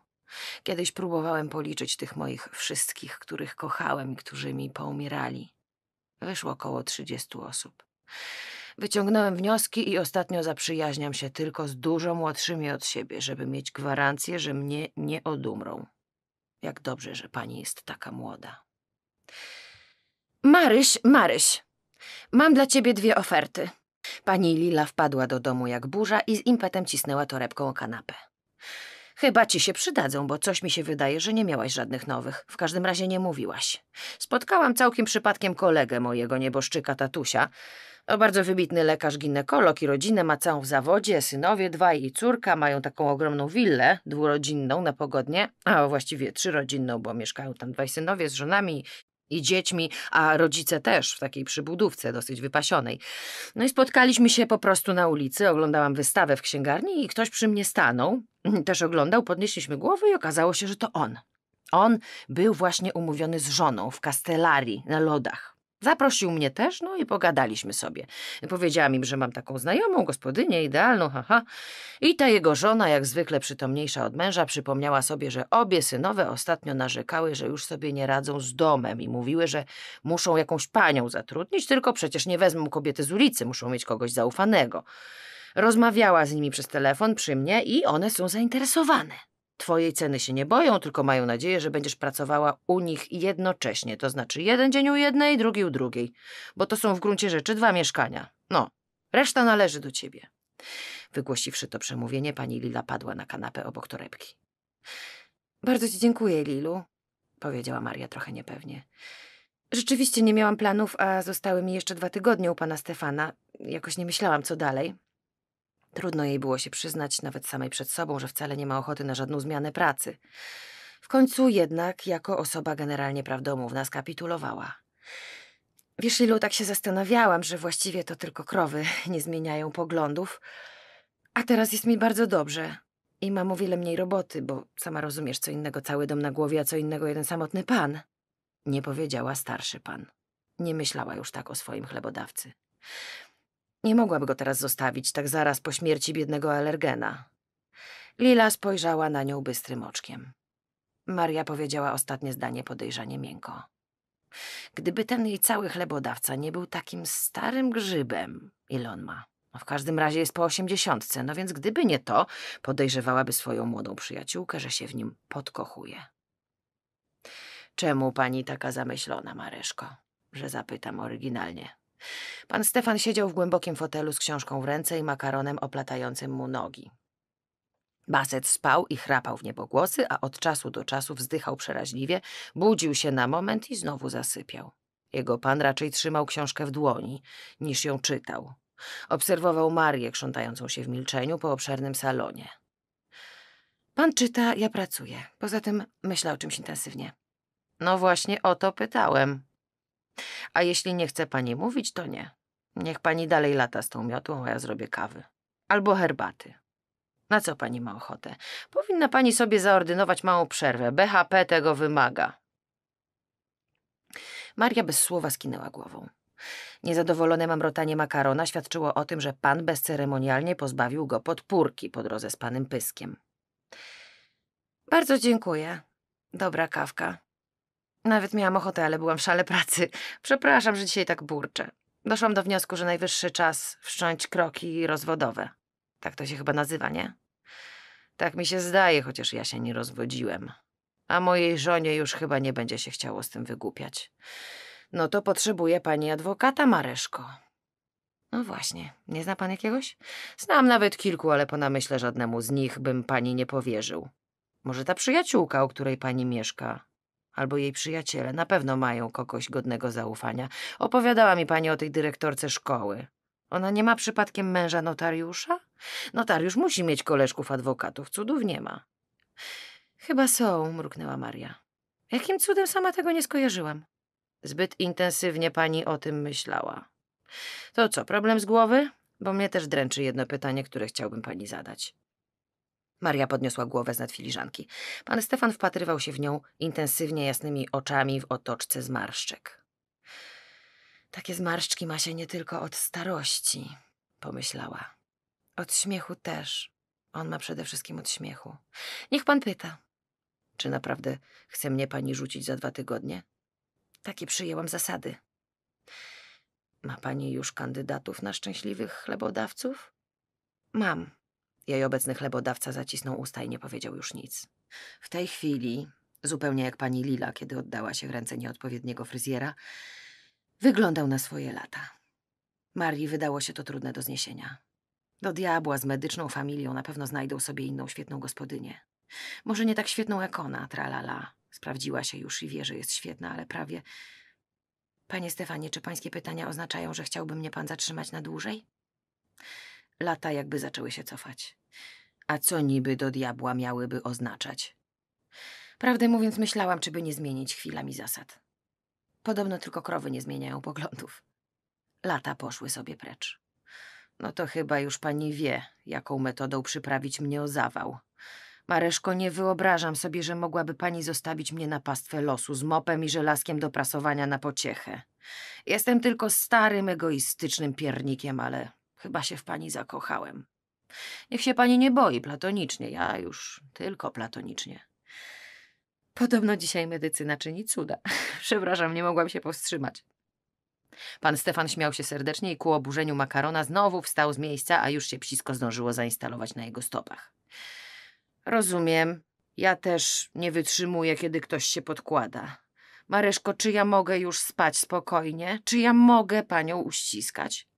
Speaker 1: Kiedyś próbowałem policzyć tych moich wszystkich, których kochałem i którzy mi poumierali. Wyszło około 30 osób. Wyciągnąłem wnioski i ostatnio zaprzyjaźniam się tylko z dużo młodszymi od siebie, żeby mieć gwarancję, że mnie nie odumrą. Jak dobrze, że pani jest taka młoda. Maryś, Maryś, mam dla ciebie dwie oferty. Pani Lila wpadła do domu jak burza i z impetem cisnęła torebką o kanapę. Chyba ci się przydadzą, bo coś mi się wydaje, że nie miałaś żadnych nowych. W każdym razie nie mówiłaś. Spotkałam całkiem przypadkiem kolegę mojego nieboszczyka tatusia. bardzo wybitny lekarz ginekolog i rodzinę ma całą w zawodzie. Synowie dwaj i córka mają taką ogromną willę dwurodzinną na pogodnie, a właściwie trzyrodzinną, bo mieszkają tam dwaj synowie z żonami i dziećmi, a rodzice też w takiej przybudówce dosyć wypasionej. No i spotkaliśmy się po prostu na ulicy, oglądałam wystawę w księgarni i ktoś przy mnie stanął, też oglądał, podnieśliśmy głowy i okazało się, że to on. On był właśnie umówiony z żoną w Castellari na lodach. Zaprosił mnie też, no i pogadaliśmy sobie. Powiedziałam im, że mam taką znajomą, gospodynię idealną, haha. I ta jego żona, jak zwykle przytomniejsza od męża, przypomniała sobie, że obie synowe ostatnio narzekały, że już sobie nie radzą z domem i mówiły, że muszą jakąś panią zatrudnić, tylko przecież nie wezmą kobiety z ulicy, muszą mieć kogoś zaufanego. Rozmawiała z nimi przez telefon przy mnie i one są zainteresowane. Twojej ceny się nie boją, tylko mają nadzieję, że będziesz pracowała u nich jednocześnie, to znaczy jeden dzień u jednej, drugi u drugiej, bo to są w gruncie rzeczy dwa mieszkania. No, reszta należy do ciebie. Wygłosiwszy to przemówienie, pani Lila padła na kanapę obok torebki. Bardzo ci dziękuję, Lilu, powiedziała Maria trochę niepewnie. Rzeczywiście nie miałam planów, a zostały mi jeszcze dwa tygodnie u pana Stefana. Jakoś nie myślałam, co dalej. Trudno jej było się przyznać nawet samej przed sobą, że wcale nie ma ochoty na żadną zmianę pracy. W końcu jednak, jako osoba generalnie prawdomówna, skapitulowała. Wiesz, ilu tak się zastanawiałam, że właściwie to tylko krowy nie zmieniają poglądów, a teraz jest mi bardzo dobrze i mam o wiele mniej roboty, bo sama rozumiesz, co innego cały dom na głowie, a co innego jeden samotny pan. Nie powiedziała starszy pan. Nie myślała już tak o swoim chlebodawcy. Nie mogłaby go teraz zostawić, tak zaraz po śmierci biednego alergena. Lila spojrzała na nią bystrym oczkiem. Maria powiedziała ostatnie zdanie podejrzanie miękko. Gdyby ten jej cały chlebodawca nie był takim starym grzybem, Ilon ma. No w każdym razie jest po osiemdziesiątce, no więc gdyby nie to, podejrzewałaby swoją młodą przyjaciółkę, że się w nim podkochuje. Czemu pani taka zamyślona, Mareszko? Że zapytam oryginalnie. Pan Stefan siedział w głębokim fotelu z książką w ręce i makaronem oplatającym mu nogi. Baset spał i chrapał w niebogłosy, a od czasu do czasu wzdychał przeraźliwie, budził się na moment i znowu zasypiał. Jego pan raczej trzymał książkę w dłoni, niż ją czytał. Obserwował Marię krzątającą się w milczeniu po obszernym salonie. Pan czyta, ja pracuję. Poza tym myślał o czymś intensywnie. No właśnie o to pytałem, a jeśli nie chce pani mówić, to nie. Niech pani dalej lata z tą miotłą, a ja zrobię kawy. Albo herbaty. Na co pani ma ochotę? Powinna pani sobie zaordynować małą przerwę. BHP tego wymaga. Maria bez słowa skinęła głową. Niezadowolone mamrotanie makarona świadczyło o tym, że pan bezceremonialnie pozbawił go podpórki po drodze z panem pyskiem. Bardzo dziękuję. Dobra kawka. Nawet miałam ochotę, ale byłam w szale pracy. Przepraszam, że dzisiaj tak burczę. Doszłam do wniosku, że najwyższy czas wszcząć kroki rozwodowe. Tak to się chyba nazywa, nie? Tak mi się zdaje, chociaż ja się nie rozwodziłem. A mojej żonie już chyba nie będzie się chciało z tym wygłupiać. No to potrzebuje pani adwokata, Mareszko. No właśnie, nie zna pan jakiegoś? Znam nawet kilku, ale po namyśle żadnemu z nich bym pani nie powierzył. Może ta przyjaciółka, u której pani mieszka, albo jej przyjaciele na pewno mają kogoś godnego zaufania. Opowiadała mi pani o tej dyrektorce szkoły. Ona nie ma przypadkiem męża notariusza? Notariusz musi mieć koleżków adwokatów, cudów nie ma. Chyba są, mruknęła Maria. Jakim cudem sama tego nie skojarzyłam? Zbyt intensywnie pani o tym myślała. To co, problem z głowy? Bo mnie też dręczy jedno pytanie, które chciałbym pani zadać. Maria podniosła głowę z nad filiżanki. Pan Stefan wpatrywał się w nią intensywnie jasnymi oczami w otoczce zmarszczek. Takie zmarszczki ma się nie tylko od starości, pomyślała. Od śmiechu też. On ma przede wszystkim od śmiechu. Niech pan pyta. Czy naprawdę chce mnie pani rzucić za dwa tygodnie? Takie przyjęłam zasady. Ma pani już kandydatów na szczęśliwych chlebodawców? Mam. Jej obecny chlebodawca zacisnął usta i nie powiedział już nic. W tej chwili, zupełnie jak pani Lila, kiedy oddała się w ręce nieodpowiedniego fryzjera, wyglądał na swoje lata. Marii wydało się to trudne do zniesienia. Do diabła z medyczną familią na pewno znajdą sobie inną świetną gospodynię. Może nie tak świetną jak ona, tralala. Sprawdziła się już i wie, że jest świetna, ale prawie... Panie Stefanie, czy pańskie pytania oznaczają, że chciałby mnie pan zatrzymać na dłużej? Lata jakby zaczęły się cofać. A co niby do diabła miałyby oznaczać? Prawdę mówiąc, myślałam, czy by nie zmienić chwilami zasad. Podobno tylko krowy nie zmieniają poglądów. Lata poszły sobie precz. No to chyba już pani wie, jaką metodą przyprawić mnie o zawał. Mareszko, nie wyobrażam sobie, że mogłaby pani zostawić mnie na pastwę losu z mopem i żelazkiem do prasowania na pociechę. Jestem tylko starym, egoistycznym piernikiem, ale Chyba się w pani zakochałem. Niech się pani nie boi platonicznie, ja już tylko platonicznie. Podobno dzisiaj medycyna czyni cuda. Przepraszam, nie mogłam się powstrzymać. Pan Stefan śmiał się serdecznie i ku oburzeniu makarona znowu wstał z miejsca, a już się psisko zdążyło zainstalować na jego stopach. Rozumiem. Ja też nie wytrzymuję, kiedy ktoś się podkłada. Mareszko, czy ja mogę już spać spokojnie? Czy ja mogę panią uściskać?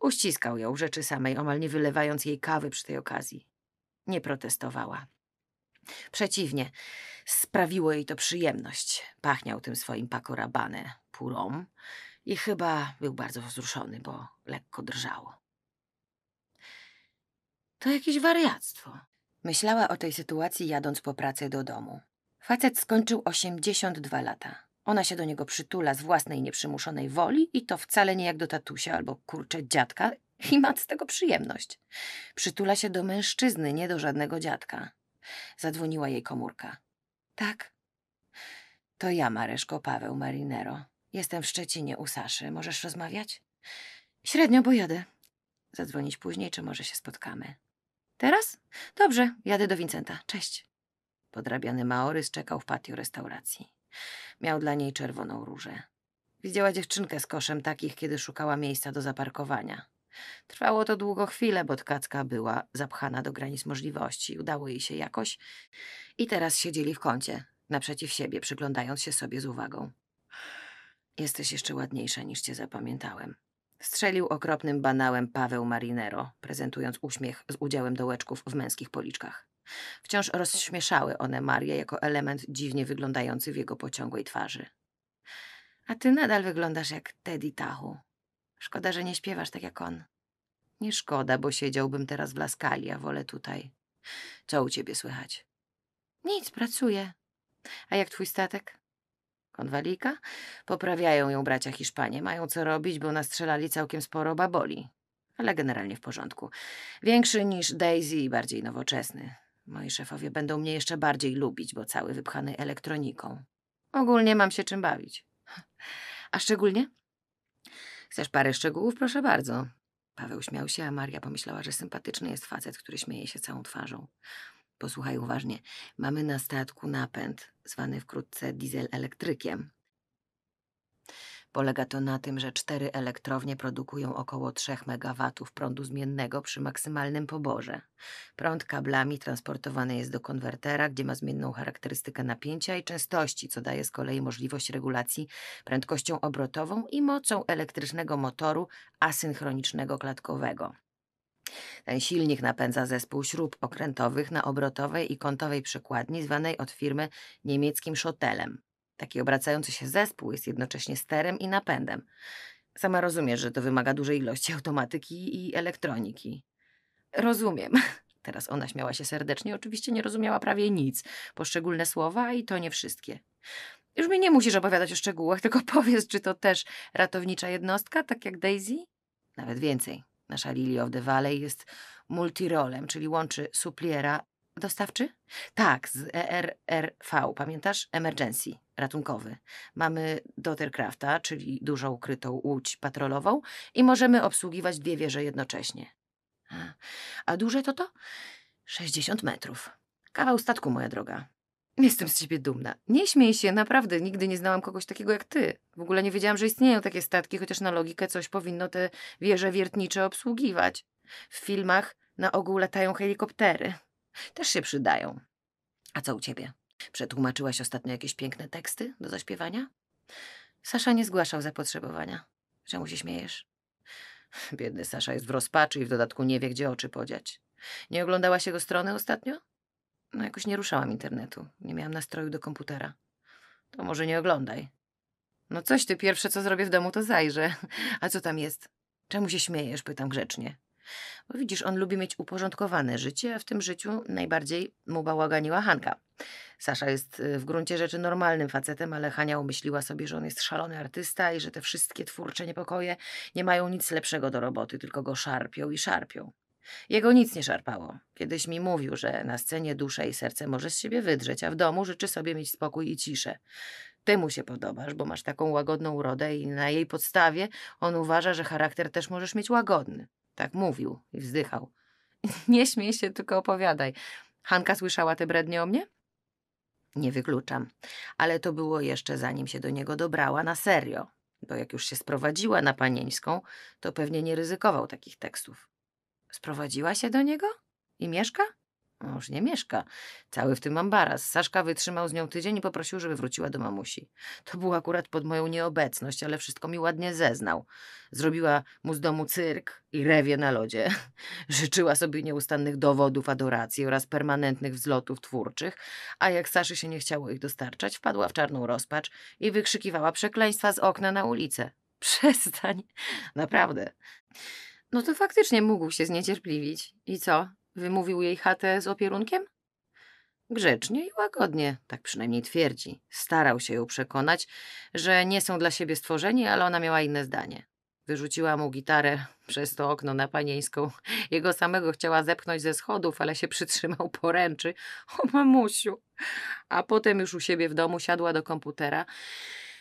Speaker 1: Uściskał ją rzeczy samej, omal nie wylewając jej kawy przy tej okazji. Nie protestowała. Przeciwnie, sprawiło jej to przyjemność. Pachniał tym swoim pakorabane purom i chyba był bardzo wzruszony, bo lekko drżało. To jakieś wariactwo. Myślała o tej sytuacji jadąc po pracy do domu. Facet skończył 82 lata. Ona się do niego przytula z własnej nieprzymuszonej woli i to wcale nie jak do tatusia albo kurcze dziadka i ma z tego przyjemność. Przytula się do mężczyzny, nie do żadnego dziadka. Zadzwoniła jej komórka. Tak? To ja, Mareszko Paweł Marinero. Jestem w Szczecinie u Saszy. Możesz rozmawiać? Średnio, bo jadę. Zadzwonić później, czy może się spotkamy. Teraz? Dobrze, jadę do Wincenta. Cześć. Podrabiany Maorys czekał w patio restauracji. Miał dla niej czerwoną różę. Widziała dziewczynkę z koszem takich, kiedy szukała miejsca do zaparkowania. Trwało to długo chwilę, bo tkacka była zapchana do granic możliwości. Udało jej się jakoś i teraz siedzieli w kącie, naprzeciw siebie, przyglądając się sobie z uwagą. Jesteś jeszcze ładniejsza niż cię zapamiętałem. Strzelił okropnym banałem Paweł Marinero, prezentując uśmiech z udziałem dołeczków w męskich policzkach. Wciąż rozśmieszały one Marię jako element dziwnie wyglądający w jego pociągłej twarzy. A ty nadal wyglądasz jak Teddy Tahu. Szkoda, że nie śpiewasz tak jak on. Nie szkoda, bo siedziałbym teraz w Laskali, a wolę tutaj. Co u ciebie słychać? Nic, pracuję. A jak twój statek? Konwalika? Poprawiają ją bracia Hiszpanie. Mają co robić, bo nastrzelali całkiem sporo baboli. Ale generalnie w porządku. Większy niż Daisy i bardziej nowoczesny. Moi szefowie będą mnie jeszcze bardziej lubić, bo cały wypchany elektroniką. Ogólnie mam się czym bawić. A szczególnie? Chcesz parę szczegółów? Proszę bardzo. Paweł śmiał się, a Maria pomyślała, że sympatyczny jest facet, który śmieje się całą twarzą. Posłuchaj uważnie. Mamy na statku napęd, zwany wkrótce diesel elektrykiem. Polega to na tym, że cztery elektrownie produkują około 3 MW prądu zmiennego przy maksymalnym poborze. Prąd kablami transportowany jest do konwertera, gdzie ma zmienną charakterystykę napięcia i częstości, co daje z kolei możliwość regulacji prędkością obrotową i mocą elektrycznego motoru asynchronicznego klatkowego. Ten silnik napędza zespół śrub okrętowych na obrotowej i kątowej przekładni zwanej od firmy niemieckim szotelem. Taki obracający się zespół jest jednocześnie sterem i napędem. Sama rozumiesz, że to wymaga dużej ilości automatyki i elektroniki. Rozumiem. Teraz ona śmiała się serdecznie, oczywiście nie rozumiała prawie nic. Poszczególne słowa i to nie wszystkie. Już mi nie musisz opowiadać o szczegółach, tylko powiedz, czy to też ratownicza jednostka, tak jak Daisy? Nawet więcej. Nasza Lily of the Valley jest multirolem, czyli łączy supliera dostawczy? Tak, z ERRV, pamiętasz? Emergency ratunkowy. Mamy Dottercrafta, czyli dużą ukrytą łódź patrolową i możemy obsługiwać dwie wieże jednocześnie. A duże to to? 60 metrów. Kawał statku, moja droga. Jestem z ciebie dumna. Nie śmiej się, naprawdę nigdy nie znałam kogoś takiego jak ty. W ogóle nie wiedziałam, że istnieją takie statki, chociaż na logikę coś powinno te wieże wiertnicze obsługiwać. W filmach na ogół latają helikoptery. Też się przydają. A co u ciebie? Przetłumaczyłaś ostatnio jakieś piękne teksty do zaśpiewania? Sasza nie zgłaszał zapotrzebowania. Czemu się śmiejesz? Biedny Sasza jest w rozpaczy i w dodatku nie wie, gdzie oczy podziać. Nie oglądałaś jego strony ostatnio? No jakoś nie ruszałam internetu. Nie miałam nastroju do komputera. To może nie oglądaj. No coś ty, pierwsze co zrobię w domu to zajrzę. A co tam jest? Czemu się śmiejesz? Pytam grzecznie. Bo widzisz, on lubi mieć uporządkowane życie, a w tym życiu najbardziej mu bałaganiła Hanka. Sasza jest y, w gruncie rzeczy normalnym facetem, ale Hania umyśliła sobie, że on jest szalony artysta i że te wszystkie twórcze niepokoje nie mają nic lepszego do roboty, tylko go szarpią i szarpią. Jego nic nie szarpało. Kiedyś mi mówił, że na scenie dusza i serce może z siebie wydrzeć, a w domu życzy sobie mieć spokój i ciszę. Ty mu się podobasz, bo masz taką łagodną urodę i na jej podstawie on uważa, że charakter też możesz mieć łagodny. Tak mówił i wzdychał. Nie śmiej się, tylko opowiadaj. Hanka słyszała te brednie o mnie? Nie wykluczam, ale to było jeszcze zanim się do niego dobrała na serio, bo jak już się sprowadziła na panieńską, to pewnie nie ryzykował takich tekstów. Sprowadziła się do niego? I mieszka? No już nie mieszka. Cały w tym ambaras. Saszka wytrzymał z nią tydzień i poprosił, żeby wróciła do mamusi. To był akurat pod moją nieobecność, ale wszystko mi ładnie zeznał. Zrobiła mu z domu cyrk i rewie na lodzie. Życzyła sobie nieustannych dowodów adoracji oraz permanentnych wzlotów twórczych, a jak Saszy się nie chciało ich dostarczać, wpadła w czarną rozpacz i wykrzykiwała przekleństwa z okna na ulicę. Przestań. Naprawdę. No to faktycznie mógł się zniecierpliwić. I co? Wymówił jej chatę z opierunkiem? Grzecznie i łagodnie, tak przynajmniej twierdzi. Starał się ją przekonać, że nie są dla siebie stworzeni, ale ona miała inne zdanie. Wyrzuciła mu gitarę przez to okno na panieńską. Jego samego chciała zepchnąć ze schodów, ale się przytrzymał poręczy. O mamusiu! A potem już u siebie w domu siadła do komputera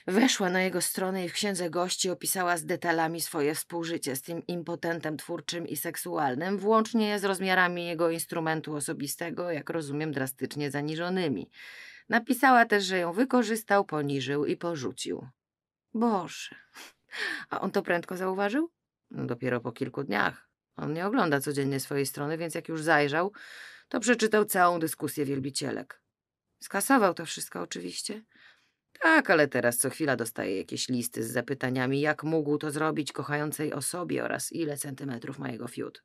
Speaker 1: Weszła na jego stronę i w księdze gości opisała z detalami swoje współżycie z tym impotentem twórczym i seksualnym, włącznie z rozmiarami jego instrumentu osobistego, jak rozumiem, drastycznie zaniżonymi. Napisała też, że ją wykorzystał, poniżył i porzucił. Boże, a on to prędko zauważył? No, dopiero po kilku dniach. On nie ogląda codziennie swojej strony, więc jak już zajrzał, to przeczytał całą dyskusję wielbicielek. Skasował to wszystko oczywiście. Tak, ale teraz co chwila dostaję jakieś listy z zapytaniami, jak mógł to zrobić kochającej osobie oraz ile centymetrów ma jego fiut.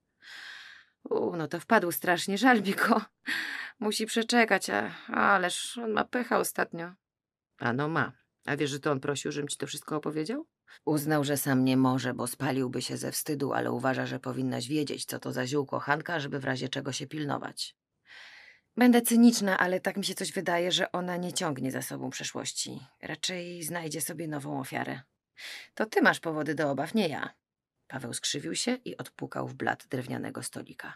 Speaker 1: U, no to wpadł strasznie, żal mi go. Musi przeczekać, a, ależ on ma pecha ostatnio. A no ma. A wiesz, że to on prosił, żebym ci to wszystko opowiedział? Uznał, że sam nie może, bo spaliłby się ze wstydu, ale uważa, że powinnaś wiedzieć, co to za ziół kochanka, żeby w razie czego się pilnować. Będę cyniczna, ale tak mi się coś wydaje, że ona nie ciągnie za sobą przeszłości. Raczej znajdzie sobie nową ofiarę. To ty masz powody do obaw, nie ja. Paweł skrzywił się i odpukał w blat drewnianego stolika.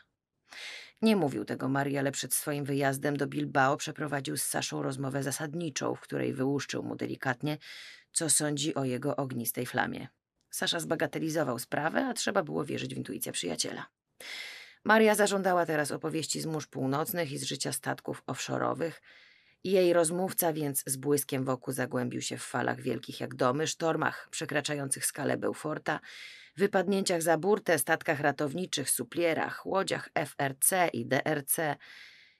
Speaker 1: Nie mówił tego Marii, ale przed swoim wyjazdem do Bilbao przeprowadził z Saszą rozmowę zasadniczą, w której wyłuszczył mu delikatnie, co sądzi o jego ognistej flamie. Sasza zbagatelizował sprawę, a trzeba było wierzyć w intuicję przyjaciela. Maria zażądała teraz opowieści z mórz północnych i z życia statków offshore'owych. Jej rozmówca więc z błyskiem wokół zagłębił się w falach wielkich jak domy, sztormach przekraczających skalę Beauforta, wypadnięciach za burtę, statkach ratowniczych, suplierach, łodziach FRC i DRC,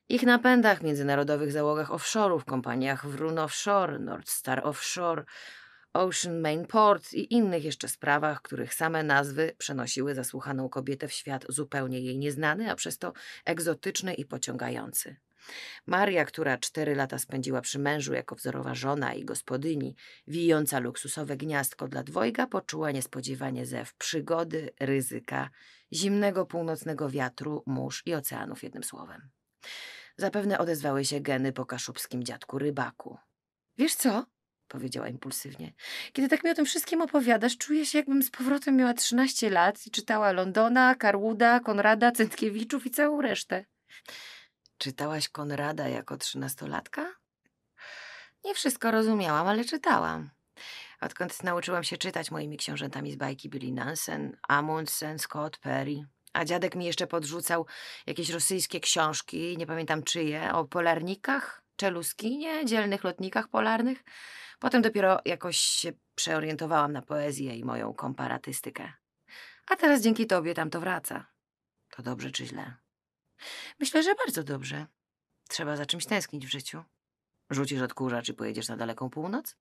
Speaker 1: ich napędach, międzynarodowych załogach offshore'ów, kompaniach Wrun Offshore, North Star Offshore, Ocean Main Port i innych jeszcze sprawach, których same nazwy przenosiły zasłuchaną kobietę w świat zupełnie jej nieznany, a przez to egzotyczny i pociągający. Maria, która cztery lata spędziła przy mężu jako wzorowa żona i gospodyni, wijąca luksusowe gniazdko dla dwojga, poczuła niespodziewanie zew przygody, ryzyka, zimnego północnego wiatru, mórz i oceanów jednym słowem. Zapewne odezwały się geny po kaszubskim dziadku rybaku. Wiesz co? powiedziała impulsywnie. Kiedy tak mi o tym wszystkim opowiadasz, czuję się, jakbym z powrotem miała 13 lat i czytała Londona, Karłuda, Konrada, Centkiewiczów i całą resztę. Czytałaś Konrada jako trzynastolatka? Nie wszystko rozumiałam, ale czytałam. Odkąd nauczyłam się czytać moimi książętami z bajki byli Nansen, Amundsen, Scott Perry. A dziadek mi jeszcze podrzucał jakieś rosyjskie książki, nie pamiętam czyje, o polarnikach, czeluskinie, dzielnych lotnikach polarnych. Potem dopiero jakoś się przeorientowałam na poezję i moją komparatystykę. A teraz dzięki tobie tam to wraca. To dobrze czy źle? Myślę, że bardzo dobrze. Trzeba za czymś tęsknić w życiu. Rzucisz odkurzacz i pojedziesz na daleką północ?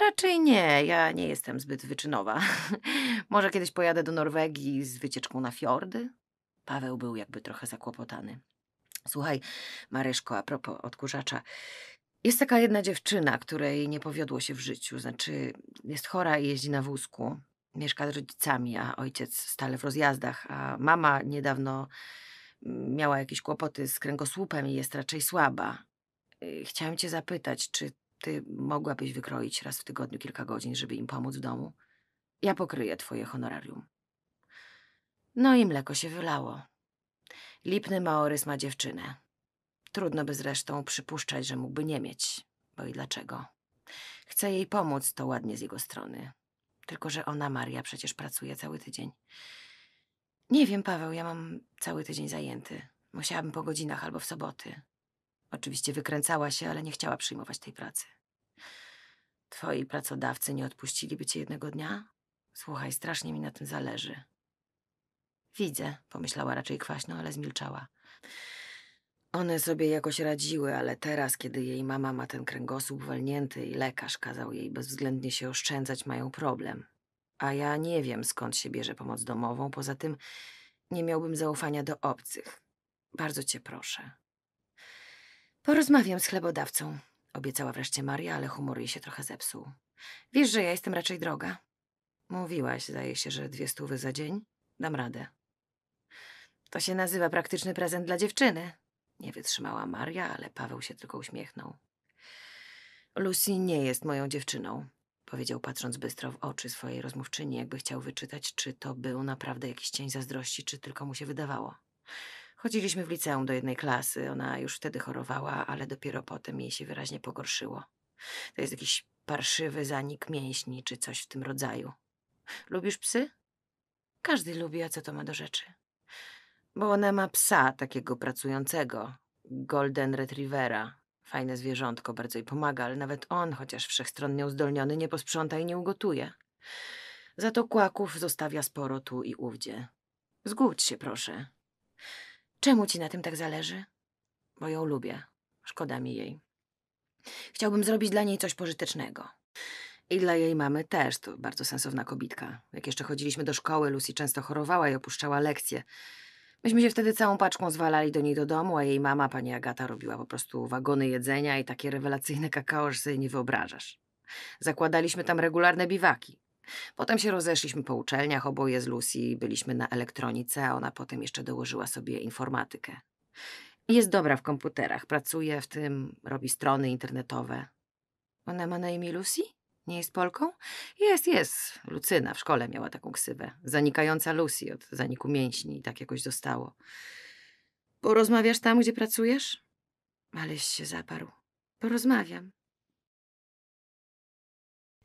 Speaker 1: Raczej nie, ja nie jestem zbyt wyczynowa. Może kiedyś pojadę do Norwegii z wycieczką na fiordy? Paweł był jakby trochę zakłopotany. Słuchaj, Maryszko, a propos odkurzacza. Jest taka jedna dziewczyna, której nie powiodło się w życiu. Znaczy, jest chora i jeździ na wózku. Mieszka z rodzicami, a ojciec stale w rozjazdach, a mama niedawno mm, miała jakieś kłopoty z kręgosłupem i jest raczej słaba. Y, chciałam cię zapytać, czy ty mogłabyś wykroić raz w tygodniu kilka godzin, żeby im pomóc w domu? Ja pokryję twoje honorarium. No i mleko się wylało. Lipny Maorys ma dziewczynę. Trudno by zresztą przypuszczać, że mógłby nie mieć, bo i dlaczego. Chce jej pomóc, to ładnie z jego strony. Tylko, że ona, Maria, przecież pracuje cały tydzień. Nie wiem, Paweł, ja mam cały tydzień zajęty. Musiałabym po godzinach albo w soboty. Oczywiście wykręcała się, ale nie chciała przyjmować tej pracy. Twoi pracodawcy nie odpuściliby cię jednego dnia? Słuchaj, strasznie mi na tym zależy. Widzę, pomyślała raczej kwaśno, ale zmilczała. One sobie jakoś radziły, ale teraz, kiedy jej mama ma ten kręgosłup walnięty i lekarz kazał jej bezwzględnie się oszczędzać, mają problem. A ja nie wiem, skąd się bierze pomoc domową, poza tym nie miałbym zaufania do obcych. Bardzo cię proszę. Porozmawiam z chlebodawcą, obiecała wreszcie Maria, ale humor jej się trochę zepsuł. Wiesz, że ja jestem raczej droga. Mówiłaś, zdaje się, że dwie stówy za dzień? Dam radę. To się nazywa praktyczny prezent dla dziewczyny, nie wytrzymała Maria, ale Paweł się tylko uśmiechnął. Lucy nie jest moją dziewczyną, powiedział patrząc bystro w oczy swojej rozmówczyni, jakby chciał wyczytać, czy to był naprawdę jakiś cień zazdrości, czy tylko mu się wydawało. Chodziliśmy w liceum do jednej klasy, ona już wtedy chorowała, ale dopiero potem jej się wyraźnie pogorszyło. To jest jakiś parszywy zanik mięśni, czy coś w tym rodzaju. Lubisz psy? Każdy lubi, a co to ma do rzeczy? Bo ona ma psa takiego pracującego, Golden Retrievera. Fajne zwierzątko, bardzo jej pomaga, ale nawet on, chociaż wszechstronnie uzdolniony, nie posprząta i nie ugotuje. Za to kłaków zostawia sporo tu i ówdzie. Zgódź się, proszę. Czemu ci na tym tak zależy? Bo ją lubię. Szkoda mi jej. Chciałbym zrobić dla niej coś pożytecznego. I dla jej mamy też, to bardzo sensowna kobitka. Jak jeszcze chodziliśmy do szkoły, Lucy często chorowała i opuszczała lekcje. Myśmy się wtedy całą paczką zwalali do niej do domu, a jej mama, pani Agata, robiła po prostu wagony jedzenia i takie rewelacyjne kakao, że sobie nie wyobrażasz. Zakładaliśmy tam regularne biwaki. Potem się rozeszliśmy po uczelniach, oboje z Lucy byliśmy na elektronice, a ona potem jeszcze dołożyła sobie informatykę. Jest dobra w komputerach, pracuje w tym, robi strony internetowe. Ona ma na imię Lucy? Nie jest Polką? Jest, jest. Lucyna w szkole miała taką ksywę. Zanikająca Lucy od zaniku mięśni i tak jakoś dostało. Porozmawiasz tam, gdzie pracujesz? Aleś się zaparł. Porozmawiam.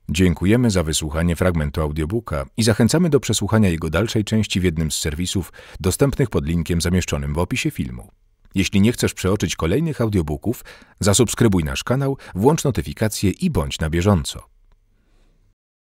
Speaker 1: Dziękujemy za wysłuchanie fragmentu audiobooka i zachęcamy do przesłuchania jego dalszej części w jednym z serwisów dostępnych pod linkiem zamieszczonym w opisie filmu. Jeśli nie chcesz przeoczyć kolejnych audiobooków, zasubskrybuj nasz kanał, włącz notyfikacje i bądź na bieżąco.